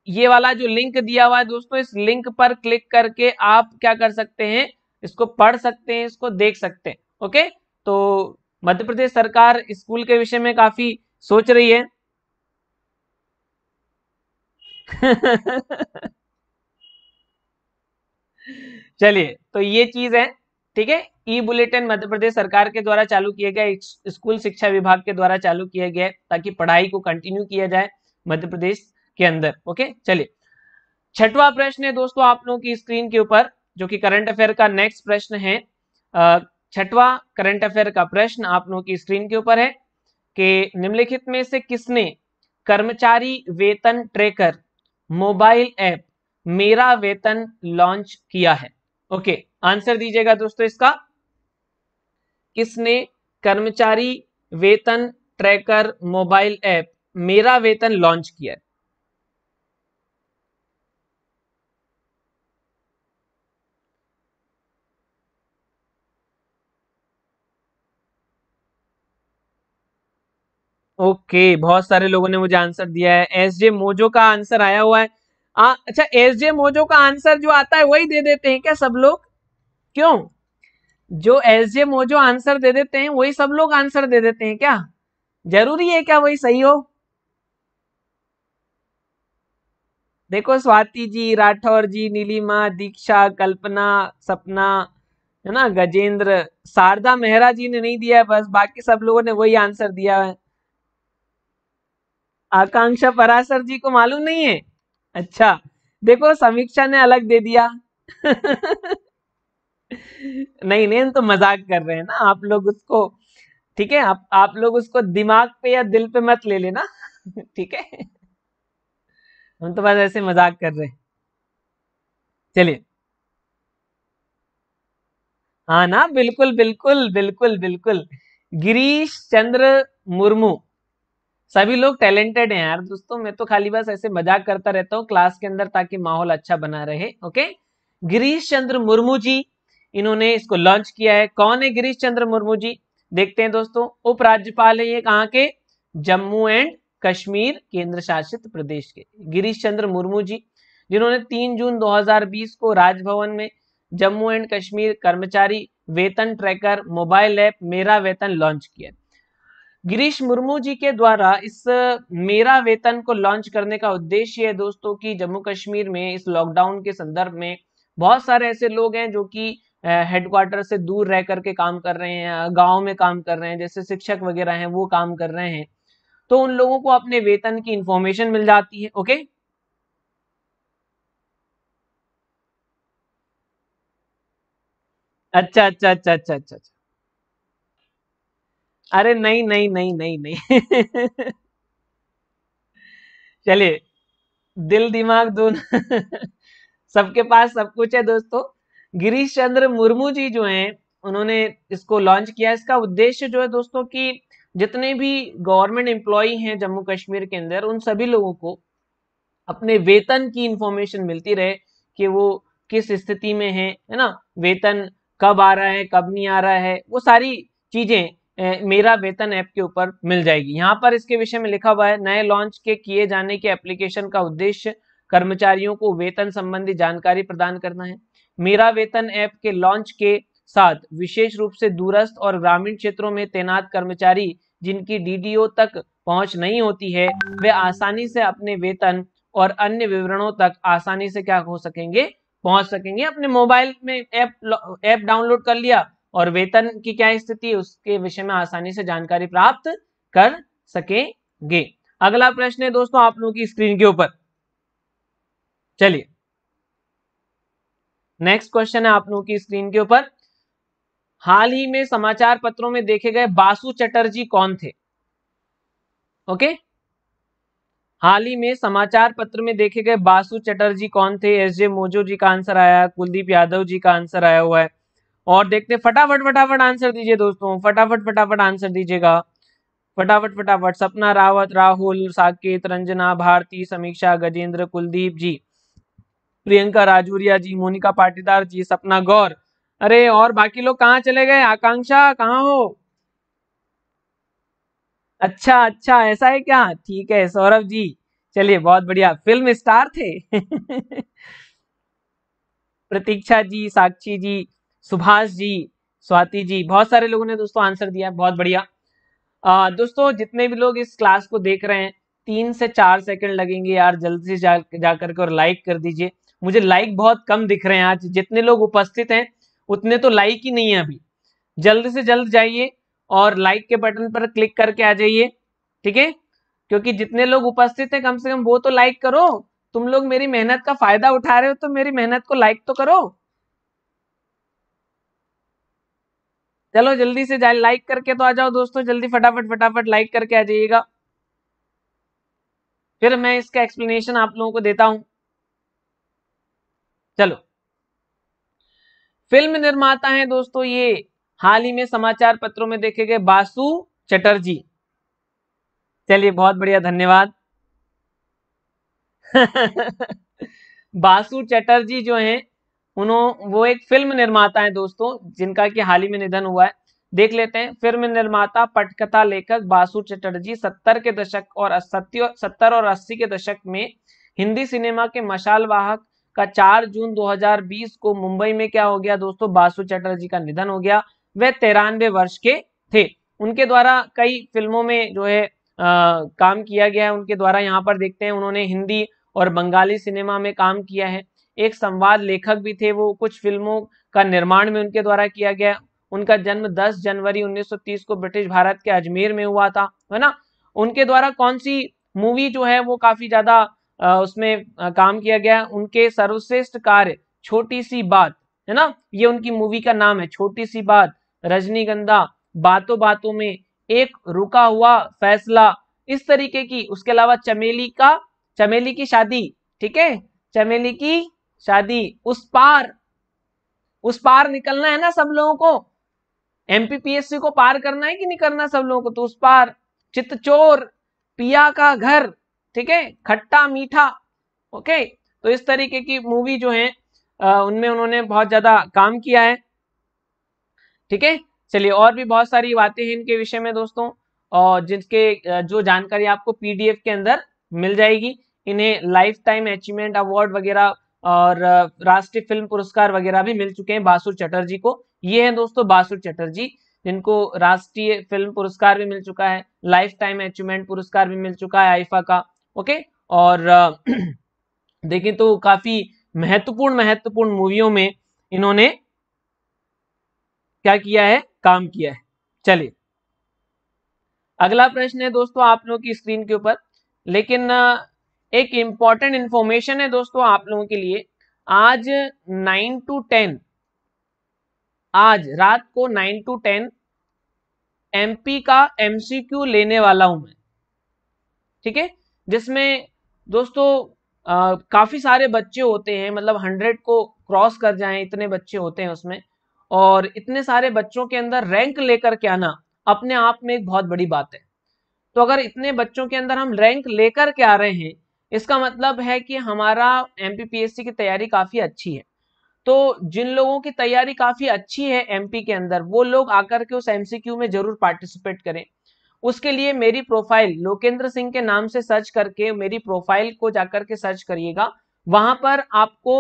ये वाला जो लिंक दिया हुआ है दोस्तों इस लिंक पर क्लिक करके आप क्या कर सकते हैं इसको पढ़ सकते हैं इसको देख सकते हैं ओके तो मध्य प्रदेश सरकार स्कूल के विषय में काफी सोच रही है चलिए तो ये चीज है ठीक है ई बुलेटिन मध्य प्रदेश सरकार के द्वारा चालू किया गया स्कूल शिक्षा विभाग के द्वारा चालू किया गया ताकि पढ़ाई को कंटिन्यू किया जाए मध्य प्रदेश के अंदर ओके चलिए छठवा प्रश्न है दोस्तों आप लोगों की स्क्रीन के ऊपर जो कि करंट अफेयर का नेक्स्ट प्रश्न है छठवा करंट अफेयर का प्रश्न आप लोगों की स्क्रीन के ऊपर है कि निम्नलिखित में से किसने कर्मचारी वेतन ट्रेकर मोबाइल ऐप मेरा वेतन लॉन्च किया है ओके okay, आंसर दीजिएगा दोस्तों इसका किसने कर्मचारी वेतन ट्रैकर मोबाइल ऐप मेरा वेतन लॉन्च किया है ओके बहुत सारे लोगों ने मुझे आंसर दिया है एस जे मोजो का आंसर आया हुआ है आ, अच्छा एस जे मोजो का आंसर जो आता है वही दे देते हैं क्या सब लोग क्यों जो एस जे मोजो आंसर दे देते हैं वही सब लोग आंसर दे देते हैं क्या जरूरी है क्या वही सही हो देखो स्वाति जी राठौर जी नीलिमा दीक्षा कल्पना सपना है ना गजेंद्र शारदा मेहरा जी ने नहीं दिया है बस बाकी सब लोगों ने वही आंसर दिया है आकांक्षा पराशर जी को मालूम नहीं है अच्छा देखो समीक्षा ने अलग दे दिया नहीं नहीं तो मजाक कर रहे हैं ना आप लोग उसको ठीक है आप आप लोग उसको दिमाग पे या दिल पे मत ले लेना ठीक है हम तो बस ऐसे मजाक कर रहे हैं चलिए हाँ ना बिल्कुल बिल्कुल बिल्कुल बिल्कुल गिरीश चंद्र मुर्मू सभी लोग टैलेंटेड हैं यार दोस्तों मैं तो खाली बस ऐसे मजाक करता रहता हूँ क्लास के अंदर ताकि माहौल अच्छा बना रहे ओके गिरीश चंद्र मुर्मू जी इन्होंने इसको लॉन्च किया है कौन है गिरीश चंद्र मुर्मू जी देखते हैं दोस्तों उपराज्यपाल है ये कहाँ के जम्मू एंड कश्मीर केंद्र शासित प्रदेश के गिरीश चंद्र मुर्मू जी जिन्होंने 3 जून 2020 को राजभवन में जम्मू एंड कश्मीर कर्मचारी वेतन ट्रैकर मोबाइल ऐप मेरा वेतन लॉन्च किया गिरीश मुर्मू जी के द्वारा इस मेरा वेतन को लॉन्च करने का उद्देश्य है दोस्तों कि जम्मू कश्मीर में इस लॉकडाउन के संदर्भ में बहुत सारे ऐसे लोग हैं जो कि हेडक्वार्टर से दूर रह करके काम कर रहे हैं गांव में काम कर रहे हैं जैसे शिक्षक वगैरह हैं वो काम कर रहे हैं तो उन लोगों को अपने वेतन की इंफॉर्मेशन मिल जाती है ओके अच्छा अच्छा अच्छा अच्छा अच्छा अच्छा अरे नहीं नहीं नहीं नहीं नहीं [LAUGHS] चलिए दिल दिमाग दोनों [LAUGHS] सबके पास सब कुछ है दोस्तों गिरीश चंद्र मुर्मू जी जो हैं उन्होंने इसको लॉन्च किया इसका उद्देश्य जो है दोस्तों कि जितने भी गवर्नमेंट एम्प्लॉई हैं जम्मू कश्मीर के अंदर उन सभी लोगों को अपने वेतन की इंफॉर्मेशन मिलती रहे कि वो किस स्थिति में है है ना वेतन कब आ रहा है कब नहीं आ रहा है वो सारी चीजें मेरा वेतन ऐप के ऊपर मिल जाएगी यहाँ पर इसके विषय में लिखा हुआ है नए लॉन्च के किए जाने के एप्लीकेशन का उद्देश्य कर्मचारियों को वेतन संबंधी जानकारी प्रदान करना है मेरा वेतन ऐप के लॉन्च के साथ विशेष रूप से दूरस्थ और ग्रामीण क्षेत्रों में तैनात कर्मचारी जिनकी डीडीओ तक पहुंच नहीं होती है वे आसानी से अपने वेतन और अन्य विवरणों तक आसानी से क्या हो सकेंगे पहुंच सकेंगे अपने मोबाइल में ऐप ऐप डाउनलोड कर लिया और वेतन की क्या स्थिति है उसके विषय में आसानी से जानकारी प्राप्त कर सकेंगे अगला प्रश्न है दोस्तों आप लोगों की स्क्रीन के ऊपर चलिए नेक्स्ट क्वेश्चन है आप लोगों की स्क्रीन के ऊपर हाल ही में समाचार पत्रों में देखे गए बासु चटर्जी कौन थे ओके हाल ही में समाचार पत्र में देखे गए बासु चटर्जी कौन थे एस जे मोजो जी का आंसर आया कुलदीप यादव जी का आंसर आया हुआ है और देखते फटाफट फटाफट आंसर दीजिए दोस्तों फटाफट फटाफट आंसर दीजिएगा फटाफट फटाफट सपना रावत राहुल साकेत रंजना भारती समीक्षा गजेंद्र कुलदीप जी प्रियंका राजूरिया जी मोनिका पाटीदार जी सपना गौर अरे और बाकी लोग कहाँ चले गए आकांक्षा कहाँ हो अच्छा अच्छा ऐसा है क्या ठीक है सौरभ जी चलिए बहुत बढ़िया फिल्म स्टार थे [LAUGHS] प्रतीक्षा जी साक्षी जी सुभाष जी स्वाति जी बहुत सारे लोगों ने दोस्तों आंसर दिया है बहुत बढ़िया आ, दोस्तों जितने भी लोग इस क्लास को देख रहे हैं तीन से चार सेकंड लगेंगे यार जल्दी से जा, जा करके और लाइक कर दीजिए मुझे लाइक बहुत कम दिख रहे हैं आज जितने लोग उपस्थित हैं उतने तो लाइक ही नहीं है अभी जल्द से जल्द जाइए और लाइक के बटन पर क्लिक करके आ जाइए ठीक है क्योंकि जितने लोग उपस्थित हैं कम से कम वो तो लाइक करो तुम लोग मेरी मेहनत का फायदा उठा रहे हो तो मेरी मेहनत को लाइक तो करो चलो जल्दी से लाइक करके तो आ जाओ दोस्तों जल्दी फटाफट फटाफट लाइक करके आ जाइएगा फिर मैं इसका एक्सप्लेनेशन आप लोगों को देता हूं चलो फिल्म निर्माता हैं दोस्तों ये हाल ही में समाचार पत्रों में देखे गए बासु चटर्जी चलिए बहुत बढ़िया धन्यवाद [LAUGHS] बासु चटर्जी जो हैं उन्हों वो एक फिल्म निर्माता है दोस्तों जिनका कि हाल ही में निधन हुआ है देख लेते हैं फिल्म निर्माता पटकथा लेखक बासु चटर्जी सत्तर के दशक और सत्तर और अस्सी के दशक में हिंदी सिनेमा के मशाल वाहक का 4 जून 2020 को मुंबई में क्या हो गया दोस्तों बासु चटर्जी का निधन हो गया वह तिरानवे वर्ष के थे उनके द्वारा कई फिल्मों में जो है आ, काम किया गया है उनके द्वारा यहाँ पर देखते हैं उन्होंने हिंदी और बंगाली सिनेमा में काम किया है एक संवाद लेखक भी थे वो कुछ फिल्मों का निर्माण भी उनके द्वारा किया गया उनका जन्म 10 जनवरी 1930 को ब्रिटिश भारत के अजमेर में हुआ था है ना उनके द्वारा कौन सी मूवी जो है वो काफी ज्यादा उसमें काम किया गया उनके सर्वश्रेष्ठ कार्य छोटी सी बात है ना ये उनकी मूवी का नाम है छोटी सी बात रजनीगंधा बातों बातों में एक रुका हुआ फैसला इस तरीके की उसके अलावा चमेली का चमेली की शादी ठीक है चमेली की शादी उस पार उस पार निकलना है ना सब लोगों को एमपीपीएससी को पार करना है कि नहीं करना सब लोगों को तो उस पार चोर पिया का घर ठीक है खट्टा मीठा ओके तो इस तरीके की मूवी जो है उनमें उन्होंने बहुत ज्यादा काम किया है ठीक है चलिए और भी बहुत सारी बातें हैं इनके विषय में दोस्तों और जिनके जो जानकारी आपको पीडीएफ के अंदर मिल जाएगी इन्हें लाइफ टाइम अचीवमेंट अवार्ड वगैरह और राष्ट्रीय फिल्म पुरस्कार वगैरह भी मिल चुके हैं बासुर चटर्जी को ये है दोस्तों बासुर चटर्जी जिनको राष्ट्रीय फिल्म पुरस्कार भी मिल चुका है लाइफ टाइम अचीवमेंट पुरस्कार भी मिल चुका है आइफा का ओके और [CLEARS THROAT] देखें तो काफी महत्वपूर्ण महत्वपूर्ण मूवियों में इन्होंने क्या किया है काम किया है चलिए अगला प्रश्न है दोस्तों आप लोगों की स्क्रीन के ऊपर लेकिन एक इम्पॉर्टेंट इन्फॉर्मेशन है दोस्तों आप लोगों के लिए आज नाइन टू टेन आज रात को नाइन टू टेन एमपी का एमसीक्यू लेने वाला हूं मैं ठीक है जिसमें दोस्तों आ, काफी सारे बच्चे होते हैं मतलब हंड्रेड को क्रॉस कर जाए इतने बच्चे होते हैं उसमें और इतने सारे बच्चों के अंदर रैंक लेकर के आना अपने आप में एक बहुत बड़ी बात है तो अगर इतने बच्चों के अंदर हम रैंक लेकर के आ रहे हैं इसका मतलब है कि हमारा एम की तैयारी काफ़ी अच्छी है तो जिन लोगों की तैयारी काफ़ी अच्छी है एम के अंदर वो लोग आकर के उस एम में ज़रूर पार्टिसिपेट करें उसके लिए मेरी प्रोफाइल लोकेंद्र सिंह के नाम से सर्च करके मेरी प्रोफाइल को जाकर के सर्च करिएगा वहां पर आपको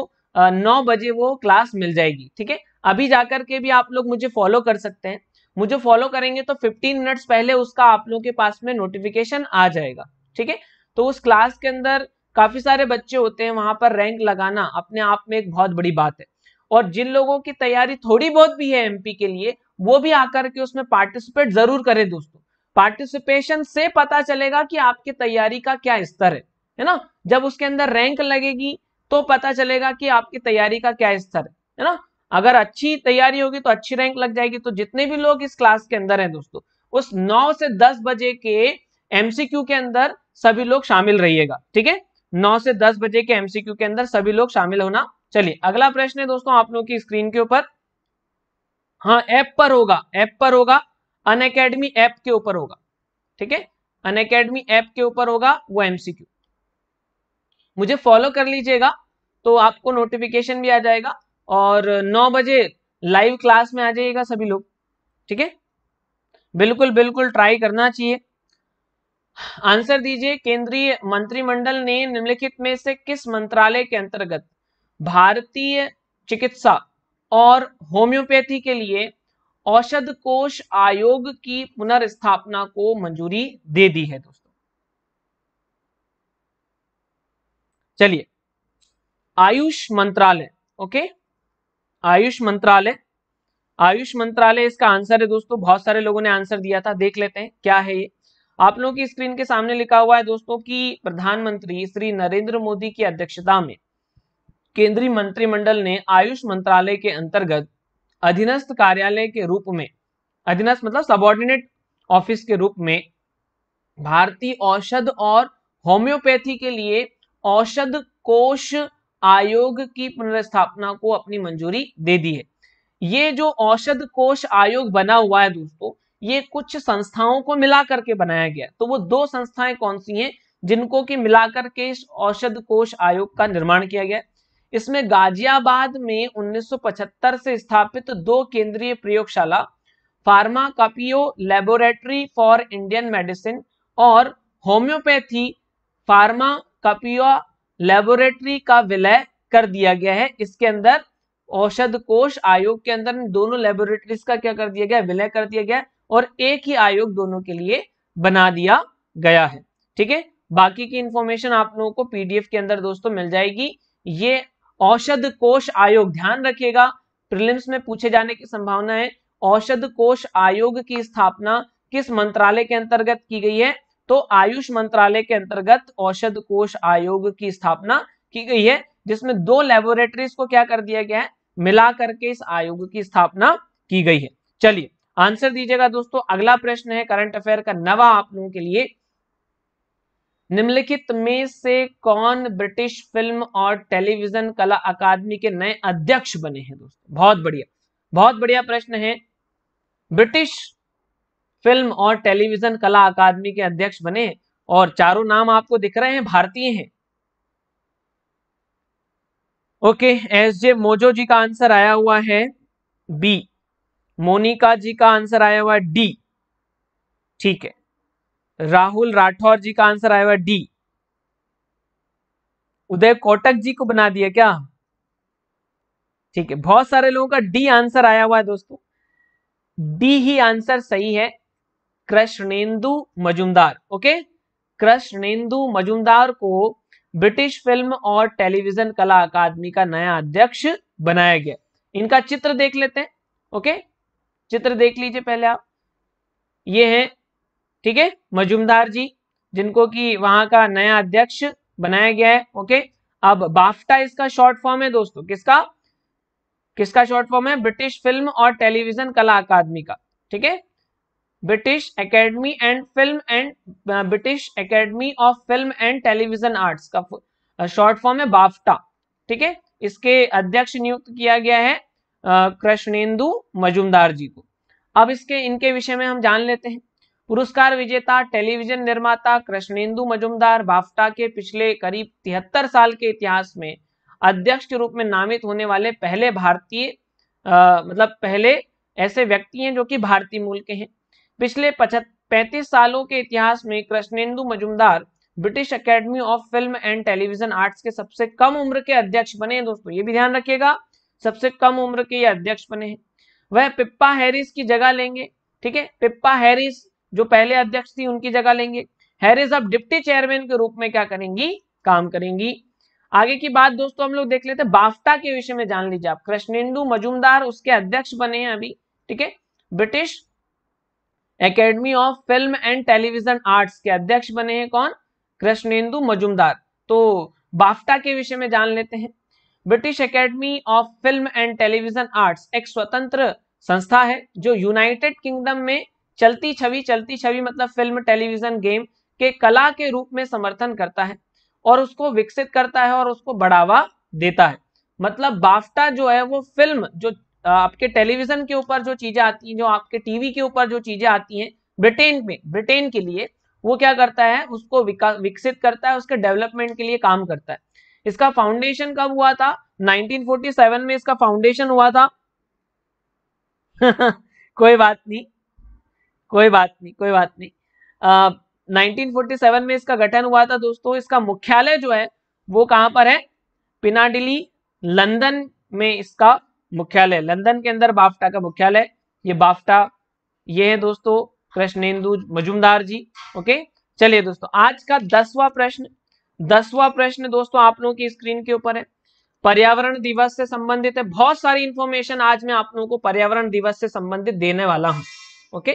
नौ बजे वो क्लास मिल जाएगी ठीक है अभी जाकर के भी आप लोग मुझे फॉलो कर सकते हैं मुझे फॉलो करेंगे तो 15 मिनट्स पहले उसका आप लोगों के पास में नोटिफिकेशन आ जाएगा ठीक है तो उस क्लास के अंदर काफी सारे बच्चे होते हैं वहां पर रैंक लगाना अपने आप में एक बहुत बड़ी बात है और जिन लोगों की तैयारी थोड़ी बहुत भी है एमपी के लिए वो भी आकर के उसमें पार्टिसिपेट जरूर करें दोस्तों पार्टिसिपेशन से पता चलेगा कि आपकी तैयारी का क्या स्तर है है ना जब उसके अंदर रैंक लगेगी तो पता चलेगा कि आपकी तैयारी का क्या स्तर है ना अगर अच्छी तैयारी होगी तो अच्छी रैंक लग जाएगी तो जितने भी लोग इस क्लास के अंदर हैं दोस्तों उस 9 से 10 बजे के एमसीक्यू के अंदर सभी लोग शामिल रहिएगा ठीक है नौ से दस बजे के एमसीक्यू के अंदर सभी लोग शामिल होना चलिए अगला प्रश्न है दोस्तों आप लोगों की स्क्रीन के ऊपर हाँ ऐप पर होगा ऐप पर होगा अन अकेडमी ऐप के ऊपर होगा ठीक है अन अकेडमी ऐप के ऊपर होगा वो एमसीक्यू मुझे फॉलो कर लीजिएगा तो आपको नोटिफिकेशन भी आ जाएगा और नौ बजे लाइव क्लास में आ जाइएगा सभी लोग ठीक है बिल्कुल बिल्कुल ट्राई करना चाहिए आंसर दीजिए केंद्रीय मंत्रिमंडल ने निम्नलिखित में से किस मंत्रालय के अंतर्गत भारतीय चिकित्सा और होम्योपैथी के लिए औषध कोष आयोग की पुनर्स्थापना को मंजूरी दे दी है दोस्तों चलिए आयुष मंत्रालय ओके आयुष मंत्रालय आयुष मंत्रालय इसका आंसर है दोस्तों बहुत सारे लोगों ने आंसर दिया था देख लेते हैं क्या है ये आप लोगों की स्क्रीन के सामने लिखा हुआ है दोस्तों कि प्रधानमंत्री श्री नरेंद्र मोदी की अध्यक्षता में केंद्रीय मंत्रिमंडल ने आयुष मंत्रालय के अंतर्गत अधीनस्थ कार्यालय के रूप में अधीनस्थ मतलब सबॉर्डिनेट ऑफिस के रूप में भारतीय औषध और होम्योपैथी के लिए औषध कोष आयोग की पुनर्स्थापना को अपनी मंजूरी दे दी है ये जो औषध कोष आयोग बना हुआ है दोस्तों ये कुछ संस्थाओं को मिला करके बनाया गया तो वो दो संस्थाएं कौन सी हैं जिनको कि मिलाकर के इस औषध कोष आयोग का निर्माण किया गया इसमें गाजियाबाद में 1975 से स्थापित दो केंद्रीय प्रयोगशाला pharmacopoeia laboratory for Indian medicine और होम्योपैथी फार्माकापिया लेबोरेटरी का विलय कर दिया गया है इसके अंदर औषध कोष आयोग के अंदर दोनों लेबोरेटरीज का क्या कर दिया गया विलय कर दिया गया और एक ही आयोग दोनों के लिए बना दिया गया है ठीक है बाकी की इंफॉर्मेशन आप लोगों को पीडीएफ के अंदर दोस्तों मिल जाएगी ये औषध कोष आयोग ध्यान रखिएगा प्रिलिम्स में पूछे जाने की संभावना है औषध कोष आयोग की स्थापना किस मंत्रालय के अंतर्गत की गई है तो आयुष मंत्रालय के अंतर्गत औषध कोष आयोग की स्थापना की गई है जिसमें दो लेबोरेटरीज को क्या कर दिया गया है मिला करके इस आयोग की स्थापना की गई है चलिए आंसर दीजिएगा दोस्तों अगला प्रश्न है करंट अफेयर का नवा आप लोगों के लिए निम्नलिखित में से कौन ब्रिटिश फिल्म और टेलीविजन कला अकादमी के नए अध्यक्ष बने हैं दोस्तों बहुत बढ़िया बहुत बढ़िया प्रश्न है ब्रिटिश फिल्म और टेलीविजन कला अकादमी के अध्यक्ष बने हैं और चारों नाम आपको दिख रहे हैं भारतीय हैं okay S J Mojo ji का आंसर आया हुआ है बी मोनिका जी का आंसर आया हुआ डी ठीक है राहुल राठौर जी का आंसर आया हुआ डी उदय कोटक जी को बना दिया क्या ठीक है बहुत सारे लोगों का डी आंसर आया हुआ है दोस्तों डी ही आंसर सही है कृष्णेंदु मजुमदार ओके कृष्णेंदु मजुमदार को ब्रिटिश फिल्म और टेलीविजन कला अकादमी का नया अध्यक्ष बनाया गया इनका चित्र देख लेते हैं ओके चित्र देख लीजिए पहले आप ये हैं ठीक है मजुमदार जी जिनको कि वहां का नया अध्यक्ष बनाया गया है ओके अब बाफ्टा इसका शॉर्ट फॉर्म है दोस्तों किसका किसका शॉर्ट फॉर्म है ब्रिटिश फिल्म और टेलीविजन कला अकादमी का ठीक है British academy and film and British academy of film and television arts का शॉर्ट फॉर्म है बाफ्टा ठीक है इसके अध्यक्ष नियुक्त किया गया है कृष्णेंदु मजुमदार जी को अब इसके इनके विषय में हम जान लेते हैं पुरस्कार विजेता टेलीविजन निर्माता कृष्णेंदु मजुमदार बाफ्टा के पिछले करीब तिहत्तर साल के इतिहास में अध्यक्ष के रूप में नामित होने वाले पहले भारतीय मतलब पहले ऐसे व्यक्ति हैं जो कि भारतीय मूल के हैं पिछले पचहत्तर पैंतीस सालों के इतिहास में Krishnendu Majumdar British academy of film and television arts के सबसे कम उम्र के अध्यक्ष बने दोस्तों ये भी ध्यान रखिएगा सबसे कम उम्र के ये अध्यक्ष बने हैं वह पिप्पा हैरिस की जगह लेंगे ठीक है पिप्पा हैरिस जो पहले अध्यक्ष थी उनकी जगह लेंगे हैरिस अब डिप्टी चेयरमैन के रूप में क्या करेंगी काम करेंगी आगे की बात दोस्तों हम लोग देख लेते हैं बाफ्टा के विषय में जान लीजिए आप कृष्णेंदु मजुमदार उसके अध्यक्ष बने हैं अभी ठीक है British academy of film and television arts के अध्यक्ष बने हैं कौन कृष्णेंदु मजुमदार तो बाफ्टा के विषय में जान लेते हैं British academy of film and television arts एक स्वतंत्र संस्था है जो यूनाइटेड किंगडम में चलती छवि चलती छवि मतलब फिल्म टेलीविजन गेम के कला के रूप में समर्थन करता है और उसको विकसित करता है और उसको बढ़ावा देता है मतलब बाफ्टा जो है वो फिल्म जो आपके टेलीविजन के ऊपर जो चीजें आती हैं जो आपके टीवी के ऊपर जो चीजें आती हैं ब्रिटेन में ब्रिटेन के लिए वो क्या करता है उसको विकसित करता है उसके डेवलपमेंट के लिए काम करता है इसका फाउंडेशन कब हुआ था 1947 में इसका फाउंडेशन हुआ था [LAUGHS] कोई बात नहीं कोई बात नहीं कोई बात नहीं आ, 1947 में इसका गठन हुआ था दोस्तों इसका मुख्यालय जो है वो कहां पर है पिनाडिली लंदन में इसका मुख्यालय लंदन के अंदर बाफ्टा का मुख्यालय ये बाफ्टा ये है दोस्तों कृष्णेंदु मजुमदार जी ओके चलिए दोस्तों आज का दसवा प्रश्न दसवा प्रश्न दोस्तों आप लोगों की स्क्रीन के ऊपर है पर्यावरण दिवस से संबंधित है बहुत सारी इंफॉर्मेशन आज मैं आप लोगों को पर्यावरण दिवस से संबंधित देने वाला हूं ओके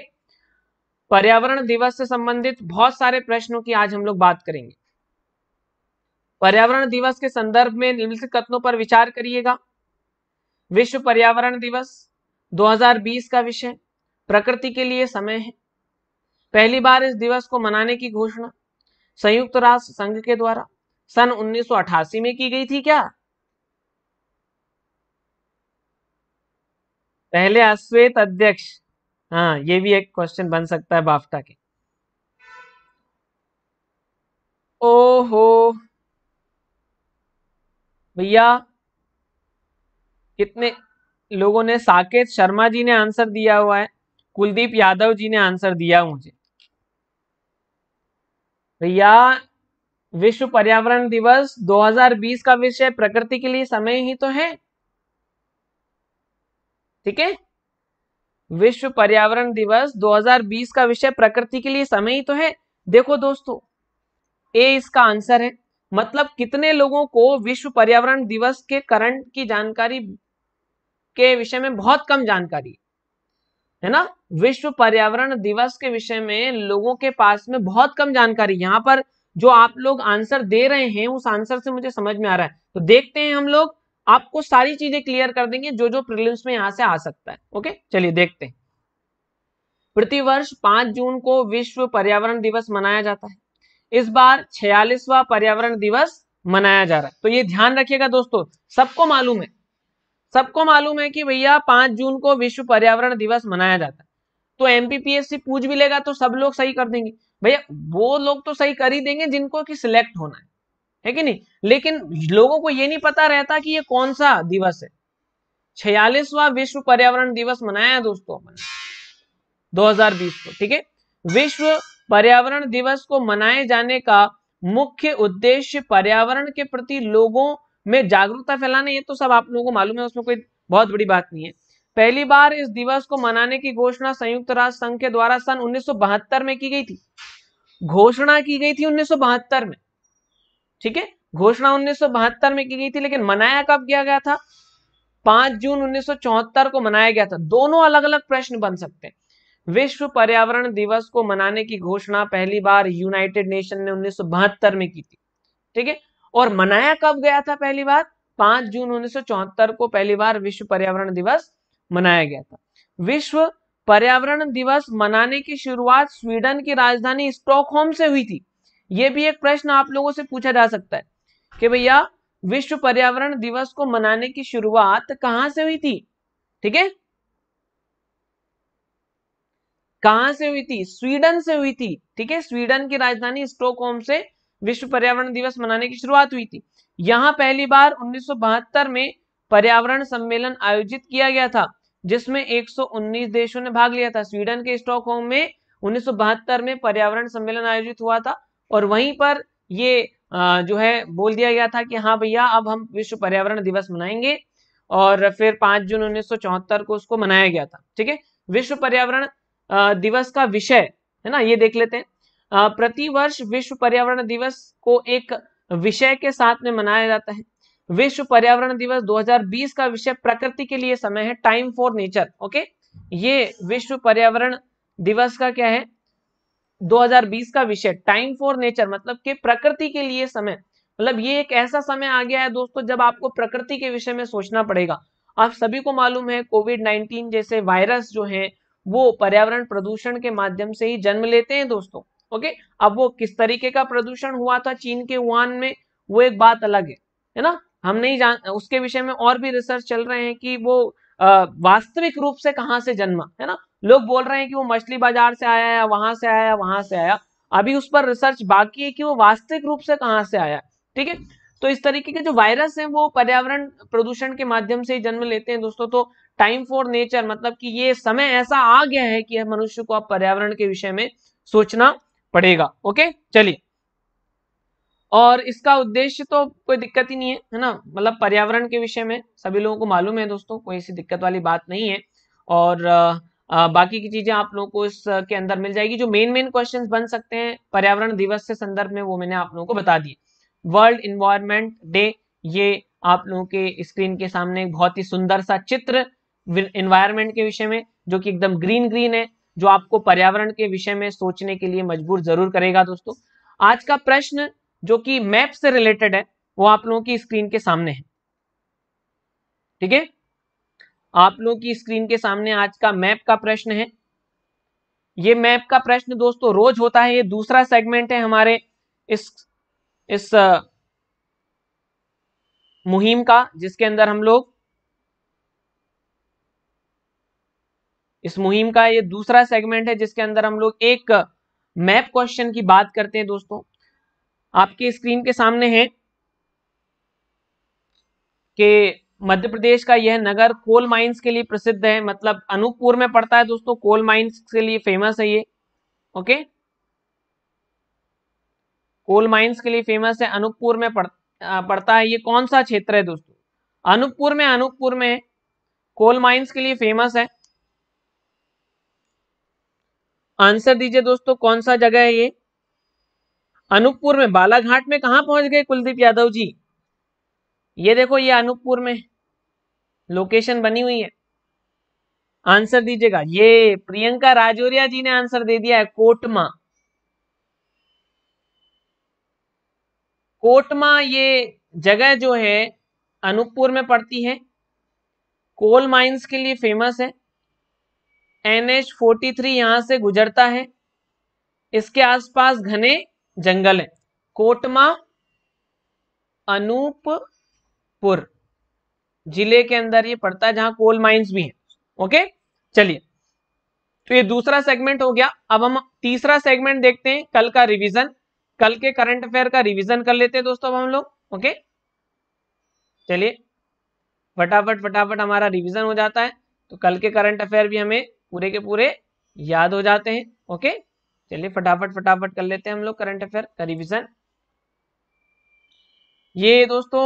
पर्यावरण दिवस से संबंधित बहुत सारे प्रश्नों की आज हम लोग बात करेंगे पर्यावरण दिवस के संदर्भ में निम्नलिखित कथनों पर विचार करिएगा विश्व पर्यावरण दिवस 2020 का विषय प्रकृति के लिए समय है पहली बार इस दिवस को मनाने की घोषणा संयुक्त राष्ट्र संघ के द्वारा सन 1988 में की गई थी क्या पहले अश्वेत अध्यक्ष हाँ ये भी एक क्वेश्चन बन सकता है बाफ्टा के हो भैया कितने लोगों ने साकेत शर्मा जी ने आंसर दिया हुआ है कुलदीप यादव जी ने आंसर दिया मुझे भैया विश्व पर्यावरण दिवस 2020 का विषय प्रकृति के लिए समय ही तो है ठीक है विश्व पर्यावरण दिवस 2020 का विषय प्रकृति के लिए समय ही तो है देखो दोस्तों ए इसका आंसर है मतलब कितने लोगों को विश्व पर्यावरण दिवस के करंट की जानकारी के विषय में बहुत कम जानकारी है है ना विश्व पर्यावरण दिवस के विषय में लोगों के पास में बहुत कम जानकारी यहाँ पर जो आप लोग आंसर दे रहे हैं उस आंसर से मुझे समझ में आ रहा है तो देखते हैं हम लोग आपको सारी चीजें क्लियर कर देंगे जो जो प्रिलिम्स में यहां से आ सकता है ओके चलिए देखते हैं प्रतिवर्ष पांच जून को विश्व पर्यावरण दिवस मनाया जाता है इस बार छियालीसवा पर्यावरण दिवस मनाया जा रहा है तो ये ध्यान रखिएगा दोस्तों सबको मालूम है सबको मालूम है कि भैया पांच जून को विश्व पर्यावरण दिवस मनाया जाता है तो एमपीपीएससी पूछ भी लेगा तो सब लोग सही कर देंगे भैया वो लोग तो सही कर ही देंगे जिनको कि सिलेक्ट होना है है कि नहीं लेकिन लोगों को ये नहीं पता रहता कि ये कौन सा दिवस है छियालीसवा विश्व पर्यावरण दिवस मनाया दोस्तों अपन 2020 को ठीक है विश्व पर्यावरण दिवस को मनाए जाने का मुख्य उद्देश्य पर्यावरण के प्रति लोगों में जागरूकता फैलाना ये तो सब आप लोगों को मालूम है उसमें कोई बहुत बड़ी बात नहीं है पहली बार इस दिवस को मनाने की घोषणा संयुक्त राष्ट्र संघ के द्वारा सन उन्नीस में की गई थी घोषणा की गई थी उन्नीस में ठीक है घोषणा उन्नीस में की गई थी लेकिन मनाया कब किया गया था 5 जून 1974 को मनाया गया था दोनों अलग अलग प्रश्न बन सकते हैं विश्व पर्यावरण दिवस को मनाने की घोषणा पहली बार यूनाइटेड नेशन ने उन्नीस में की थी ठीक है और मनाया कब गया था पहली बार पांच जून उन्नीस को पहली बार विश्व पर्यावरण दिवस मनाया गया था विश्व पर्यावरण दिवस मनाने की शुरुआत स्वीडन की राजधानी स्टॉकहोम से हुई थी ये भी एक प्रश्न आप लोगों से पूछा जा सकता है कि भैया विश्व पर्यावरण दिवस को मनाने की शुरुआत कहां से हुई थी ठीक है कहां से हुई थी स्वीडन से हुई थी ठीक है स्वीडन की राजधानी स्टॉकहोम से विश्व पर्यावरण दिवस मनाने की शुरुआत हुई थी यहाँ पहली बार उन्नीस में पर्यावरण सम्मेलन आयोजित किया गया था जिसमें 119 देशों ने भाग लिया था स्वीडन के स्टॉकहोम में उन्नीस में पर्यावरण सम्मेलन आयोजित हुआ था और वहीं पर ये जो है बोल दिया गया था कि हाँ भैया अब हम विश्व पर्यावरण दिवस मनाएंगे और फिर 5 जून उन्नीस को उसको मनाया गया था ठीक है विश्व पर्यावरण दिवस का विषय है ना ये देख लेते हैं प्रतिवर्ष विश्व पर्यावरण दिवस को एक विषय के साथ में मनाया जाता है विश्व पर्यावरण दिवस 2020 का विषय प्रकृति के लिए समय है टाइम फॉर नेचर ओके ये विश्व पर्यावरण दिवस का क्या है 2020 का विषय टाइम फॉर नेचर मतलब कि प्रकृति के लिए समय मतलब ये एक ऐसा समय आ गया है दोस्तों जब आपको प्रकृति के विषय में सोचना पड़ेगा आप सभी को मालूम है कोविड 19 जैसे वायरस जो है वो पर्यावरण प्रदूषण के माध्यम से ही जन्म लेते हैं दोस्तों ओके अब वो किस तरीके का प्रदूषण हुआ था चीन के वुहान में वो एक बात अलग है है ना हम नहीं जान उसके विषय में और भी रिसर्च चल रहे हैं कि वो वास्तविक रूप से कहाँ से जन्मा है ना लोग बोल रहे हैं कि वो मछली बाजार से आया या वहां से आया वहां से आया अभी उस पर रिसर्च बाकी है कि वो वास्तविक रूप से कहाँ से आया ठीक है तो इस तरीके के जो वायरस हैं वो पर्यावरण प्रदूषण के माध्यम से जन्म लेते हैं दोस्तों तो टाइम फॉर नेचर मतलब कि ये समय ऐसा आ गया है कि मनुष्य को अब पर्यावरण के विषय में सोचना पड़ेगा ओके चलिए और इसका उद्देश्य तो कोई दिक्कत ही नहीं है है ना मतलब पर्यावरण के विषय में सभी लोगों को मालूम है दोस्तों कोई ऐसी दिक्कत वाली बात नहीं है और आ, आ, बाकी की चीजें आप लोगों को इसके अंदर मिल जाएगी जो मेन मेन क्वेश्चन बन सकते हैं पर्यावरण दिवस के संदर्भ में वो मैंने आप लोगों को बता दिए वर्ल्ड इन्वायरमेंट डे ये आप लोगों के स्क्रीन के सामने बहुत ही सुंदर सा चित्र एनवायरमेंट के विषय में जो कि एकदम ग्रीन ग्रीन है जो आपको पर्यावरण के विषय में सोचने के लिए मजबूर जरूर करेगा दोस्तों आज का प्रश्न जो कि मैप से रिलेटेड है वो आप लोगों की स्क्रीन के सामने है ठीक है आप लोगों की स्क्रीन के सामने आज का मैप का प्रश्न है ये मैप का प्रश्न दोस्तों रोज होता है ये दूसरा सेगमेंट है हमारे इस इस मुहिम का जिसके अंदर हम लोग इस मुहिम का ये दूसरा सेगमेंट है जिसके अंदर हम लोग एक मैप क्वेश्चन की बात करते हैं दोस्तों आपके स्क्रीन के सामने है कि मध्य प्रदेश का यह नगर कोल माइंस के लिए प्रसिद्ध है मतलब अनूपपुर में पड़ता है दोस्तों कोल माइंस के लिए फेमस है ये ओके कोल माइंस के लिए फेमस है अनूपपुर में पड़, पड़ता है ये कौन सा क्षेत्र है दोस्तों अनूपपुर में अनूपपुर में कोल माइंस के लिए फेमस है आंसर दीजिए दोस्तों कौन सा जगह है ये अनूपपुर में बालाघाट में कहा पहुंच गए कुलदीप यादव जी ये देखो ये अनूपपुर में लोकेशन बनी हुई है आंसर दीजिएगा ये प्रियंका राजौरिया जी ने आंसर दे दिया है कोटमा कोटमा ये जगह जो है अनूपपुर में पड़ती है कोल माइंस के लिए फेमस है एन एच फोर्टी थ्री यहां से गुजरता है इसके आसपास घने जंगल हैं कोटमा अनूपपुर जिले के अंदर ये पड़ता है जहां कोल माइंस भी हैं ओके चलिए तो ये दूसरा सेगमेंट हो गया अब हम तीसरा सेगमेंट देखते हैं कल का रिवीजन कल के करंट अफेयर का रिवीजन कर लेते हैं दोस्तों अब हम लोग ओके चलिए फटाफट फटाफट हमारा रिवीजन हो जाता है तो कल के करंट अफेयर भी हमें पूरे के पूरे याद हो जाते हैं ओके चलिए फटाफट फटाफट कर लेते हैं हम लोग करंट अफेयर का रिविजन ये दोस्तों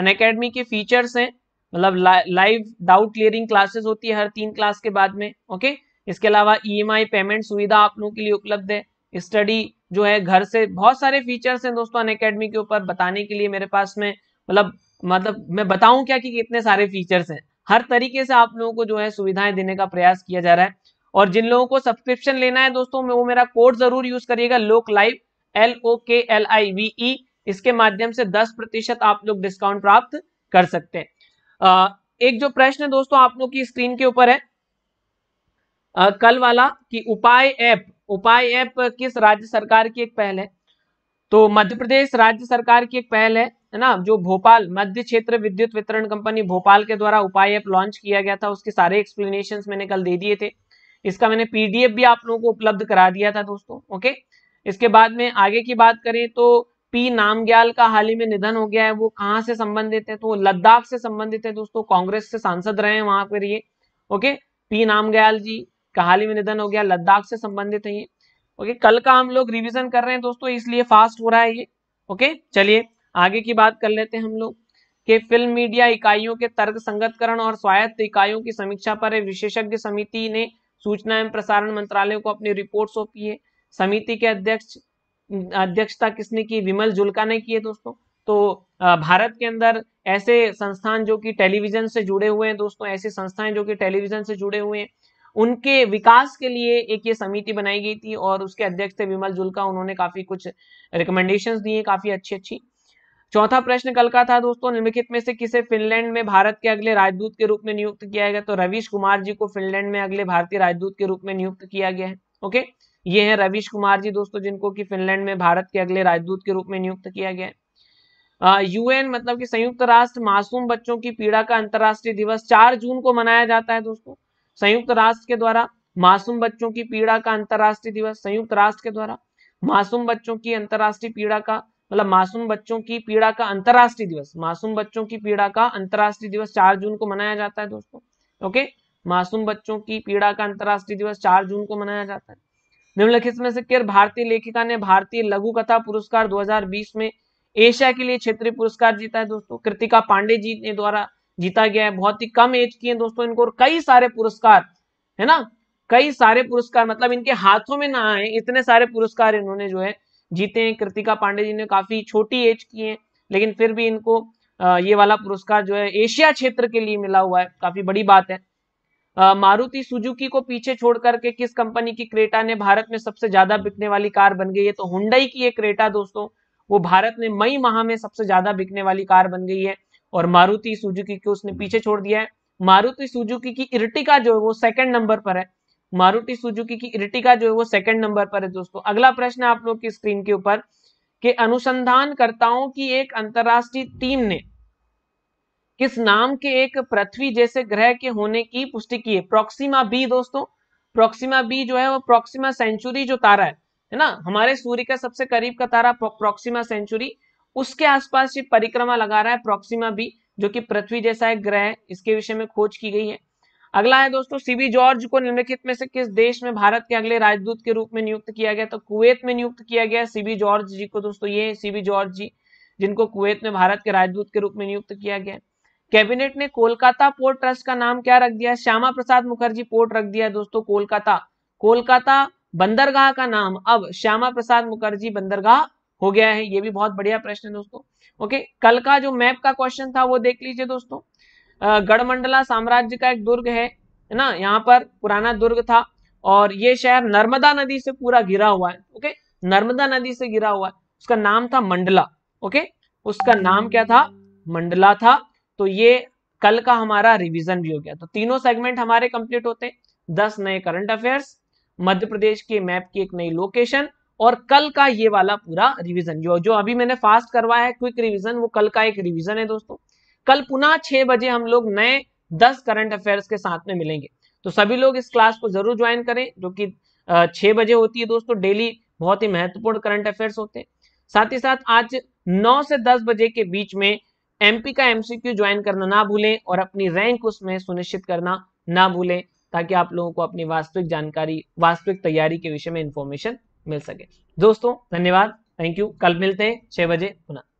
अन अकेडमी के फीचर्स हैं मतलब ला, लाइव डाउट क्लियरिंग क्लासेस होती है हर तीन क्लास के बाद में ओके इसके अलावा ईएमआई e पेमेंट सुविधा आप लोगों के लिए उपलब्ध है स्टडी जो है घर से बहुत सारे फीचर्स हैं दोस्तों अन अकेडमी के ऊपर बताने के लिए मेरे पास में मतलब मतलब मैं बताऊं क्या कि कितने सारे फीचर्स हैं हर तरीके से आप लोगों को जो है सुविधाएं देने का प्रयास किया जा रहा है और जिन लोगों को सब्सक्रिप्शन लेना है दोस्तों वो मेरा कोड जरूर यूज करिएगा लोक लाइव एल ओ के एल आई वी ई इसके माध्यम से दस प्रतिशत आप लोग डिस्काउंट प्राप्त कर सकते हैं एक जो प्रश्न है दोस्तों आप लोग की स्क्रीन के ऊपर है आ, कल वाला कि उपाय ऐप उपाय ऐप किस राज्य सरकार की एक पहल है तो मध्य प्रदेश राज्य सरकार की एक पहल है है ना जो भोपाल मध्य क्षेत्र विद्युत वितरण कंपनी भोपाल के द्वारा उपाय ऐप लॉन्च किया गया था उसके सारे एक्सप्लेनेशन मैंने कल दे दिए थे इसका मैंने पीडीएफ भी आप लोगों को उपलब्ध करा दिया था दोस्तों ओके इसके बाद में आगे की बात करें तो पी नामग्याल का हाल ही में निधन हो गया है वो कहाँ से संबंधित है तो लद्दाख से संबंधित है दोस्तों कांग्रेस से सांसद रहे हैं वहां पर ये ओके पी नामग्याल जी का हाल ही में निधन हो गया लद्दाख से संबंधित है ये ओके कल का हम लोग रिविजन कर रहे हैं दोस्तों इसलिए फास्ट हो रहा है ये ओके चलिए आगे की बात कर लेते हैं हम लोग के फिल्म मीडिया इकाइयों के तर्क संगतकरण और स्वायत्त इकाइयों की समीक्षा पर विशेषज्ञ समिति ने सूचना एवं प्रसारण मंत्रालय को अपनी रिपोर्ट सौंपी है समिति के अध्यक्ष अध्यक्षता किसने की विमल जुल्का ने की है दोस्तों तो भारत के अंदर ऐसे संस्थान जो कि टेलीविजन से जुड़े हुए हैं दोस्तों ऐसी संस्थाएं जो कि टेलीविजन से जुड़े हुए हैं उनके विकास के लिए एक ये समिति बनाई गई थी और उसके अध्यक्ष थे विमल जुल्का उन्होंने काफी कुछ रिकमेंडेशंस दिए काफी अच्छी अच्छी चौथा प्रश्न कल का था दोस्तों निम्नलिखित में से किसे फिनलैंड में भारत के अगले राजदूत के रूप में नियुक्त किया गया तो रवीश कुमार जी को फिनलैंड में अगले भारतीय राजदूत के रूप में नियुक्त किया गया है ओके ये है रवीश कुमार जी दोस्तों जिनको कि फिनलैंड में भारत के अगले राजदूत के रूप में नियुक्त किया गया है यूएन मतलब कि संयुक्त राष्ट्र मासूम बच्चों की पीड़ा का अंतर्राष्ट्रीय दिवस चार जून को मनाया जाता है दोस्तों संयुक्त राष्ट्र के द्वारा मासूम बच्चों की पीड़ा का अंतर्राष्ट्रीय दिवस संयुक्त राष्ट्र के द्वारा मासूम बच्चों की अंतर्राष्ट्रीय पीड़ा का मतलब मासूम बच्चों की पीड़ा का अंतर्राष्ट्रीय दिवस मासूम बच्चों की पीड़ा का अंतर्राष्ट्रीय दिवस चार जून को मनाया जाता है दोस्तों ओके मासूम बच्चों की पीड़ा का अंतर्राष्ट्रीय दिवस चार जून को मनाया जाता है निम्नलिखित में से किर भारतीय लेखिका ने भारतीय लघु कथा पुरस्कार 2020 में एशिया के लिए क्षेत्रीय पुरस्कार जीता है दोस्तों कृतिका पांडे जी ने द्वारा जीता गया है बहुत ही कम एज की है दोस्तों इनको और कई सारे पुरस्कार है ना कई सारे पुरस्कार मतलब इनके हाथों में ना आए इतने सारे पुरस्कार इन्होंने जो है जीते हैं कृतिका पांडे जी ने काफी छोटी एज की है लेकिन फिर भी इनको ये वाला पुरस्कार जो है एशिया क्षेत्र के लिए मिला हुआ है काफी बड़ी बात है मारुति सुजुकी को पीछे छोड़ करके किस कंपनी की क्रेटा ने भारत में सबसे ज्यादा बिकने वाली कार बन गई है तो हुंडई की ये क्रेटा दोस्तों वो भारत में मई माह में सबसे ज्यादा बिकने वाली कार बन गई है और मारुति सुजुकी को उसने पीछे छोड़ दिया है मारुति सुजुकी की इर्टिका जो है वो सेकंड नंबर पर है मारुति सुजुकी की इरिटिका जो है वो सेकंड नंबर पर है दोस्तों अगला प्रश्न आप लोग की स्क्रीन के ऊपर कि अनुसंधानकर्ताओं की एक अंतरराष्ट्रीय टीम ने किस नाम के एक पृथ्वी जैसे ग्रह के होने की पुष्टि की है प्रोक्सीमा बी दोस्तों प्रोक्सीमा बी जो है वो प्रोक्सीमा सेंचुरी जो तारा है है ना हमारे सूर्य का सबसे करीब का तारा प्रोक्सीमा सेंचुरी उसके आसपास ये परिक्रमा लगा रहा है प्रोक्सीमा बी जो कि पृथ्वी जैसा एक ग्रह है इसके विषय में खोज की गई है अगला है दोस्तों सीबी जॉर्ज को निम्नलिखित में से किस देश में भारत के अगले राजदूत के रूप में नियुक्त किया गया तो कुवैत में नियुक्त किया गया सीबी जॉर्ज जी को दोस्तों ये सीबी जॉर्ज जी जिनको कुवैत में भारत के राजदूत के रूप में नियुक्त किया गया कैबिनेट ने कोलकाता पोर्ट ट्रस्ट का नाम क्या रख दिया श्यामा प्रसाद मुखर्जी पोर्ट रख दिया दोस्तों कोलकाता कोलकाता बंदरगाह का नाम अब श्यामा प्रसाद मुखर्जी बंदरगाह हो गया है ये भी बहुत बढ़िया प्रश्न है दोस्तों ओके कल का जो मैप का क्वेश्चन था वो देख लीजिए दोस्तों गढ़मंडला साम्राज्य का एक दुर्ग है ना यहाँ पर पुराना दुर्ग था और ये शहर नर्मदा नदी से पूरा घिरा हुआ है ओके नर्मदा नदी से घिरा हुआ है उसका नाम था मंडला ओके उसका नाम क्या था मंडला था तो ये कल का हमारा रिवीजन भी हो गया तो तीनों सेगमेंट हमारे कंप्लीट होते दस नए करंट अफेयर्स मध्य प्रदेश के मैप की एक नई लोकेशन और कल का ये वाला पूरा रिवीजन जो जो अभी मैंने फास्ट करवाया है क्विक रिवीजन वो कल का एक रिवीजन है दोस्तों कल पुनः छह बजे हम लोग नए दस करंट अफेयर्स के साथ में मिलेंगे तो सभी लोग इस क्लास को जरूर ज्वाइन करें जो कि छह बजे होती है दोस्तों डेली बहुत ही महत्वपूर्ण करंट अफेयर्स होते हैं साथ ही साथ आज नौ से दस बजे के बीच में एमपी का एमसीक्यू ज्वाइन करना ना भूलें और अपनी रैंक उसमें सुनिश्चित करना ना भूलें ताकि आप लोगों को अपनी वास्तविक जानकारी वास्तविक तैयारी के विषय में इंफॉर्मेशन मिल सके दोस्तों धन्यवाद थैंक यू कल मिलते हैं छह बजे पुनः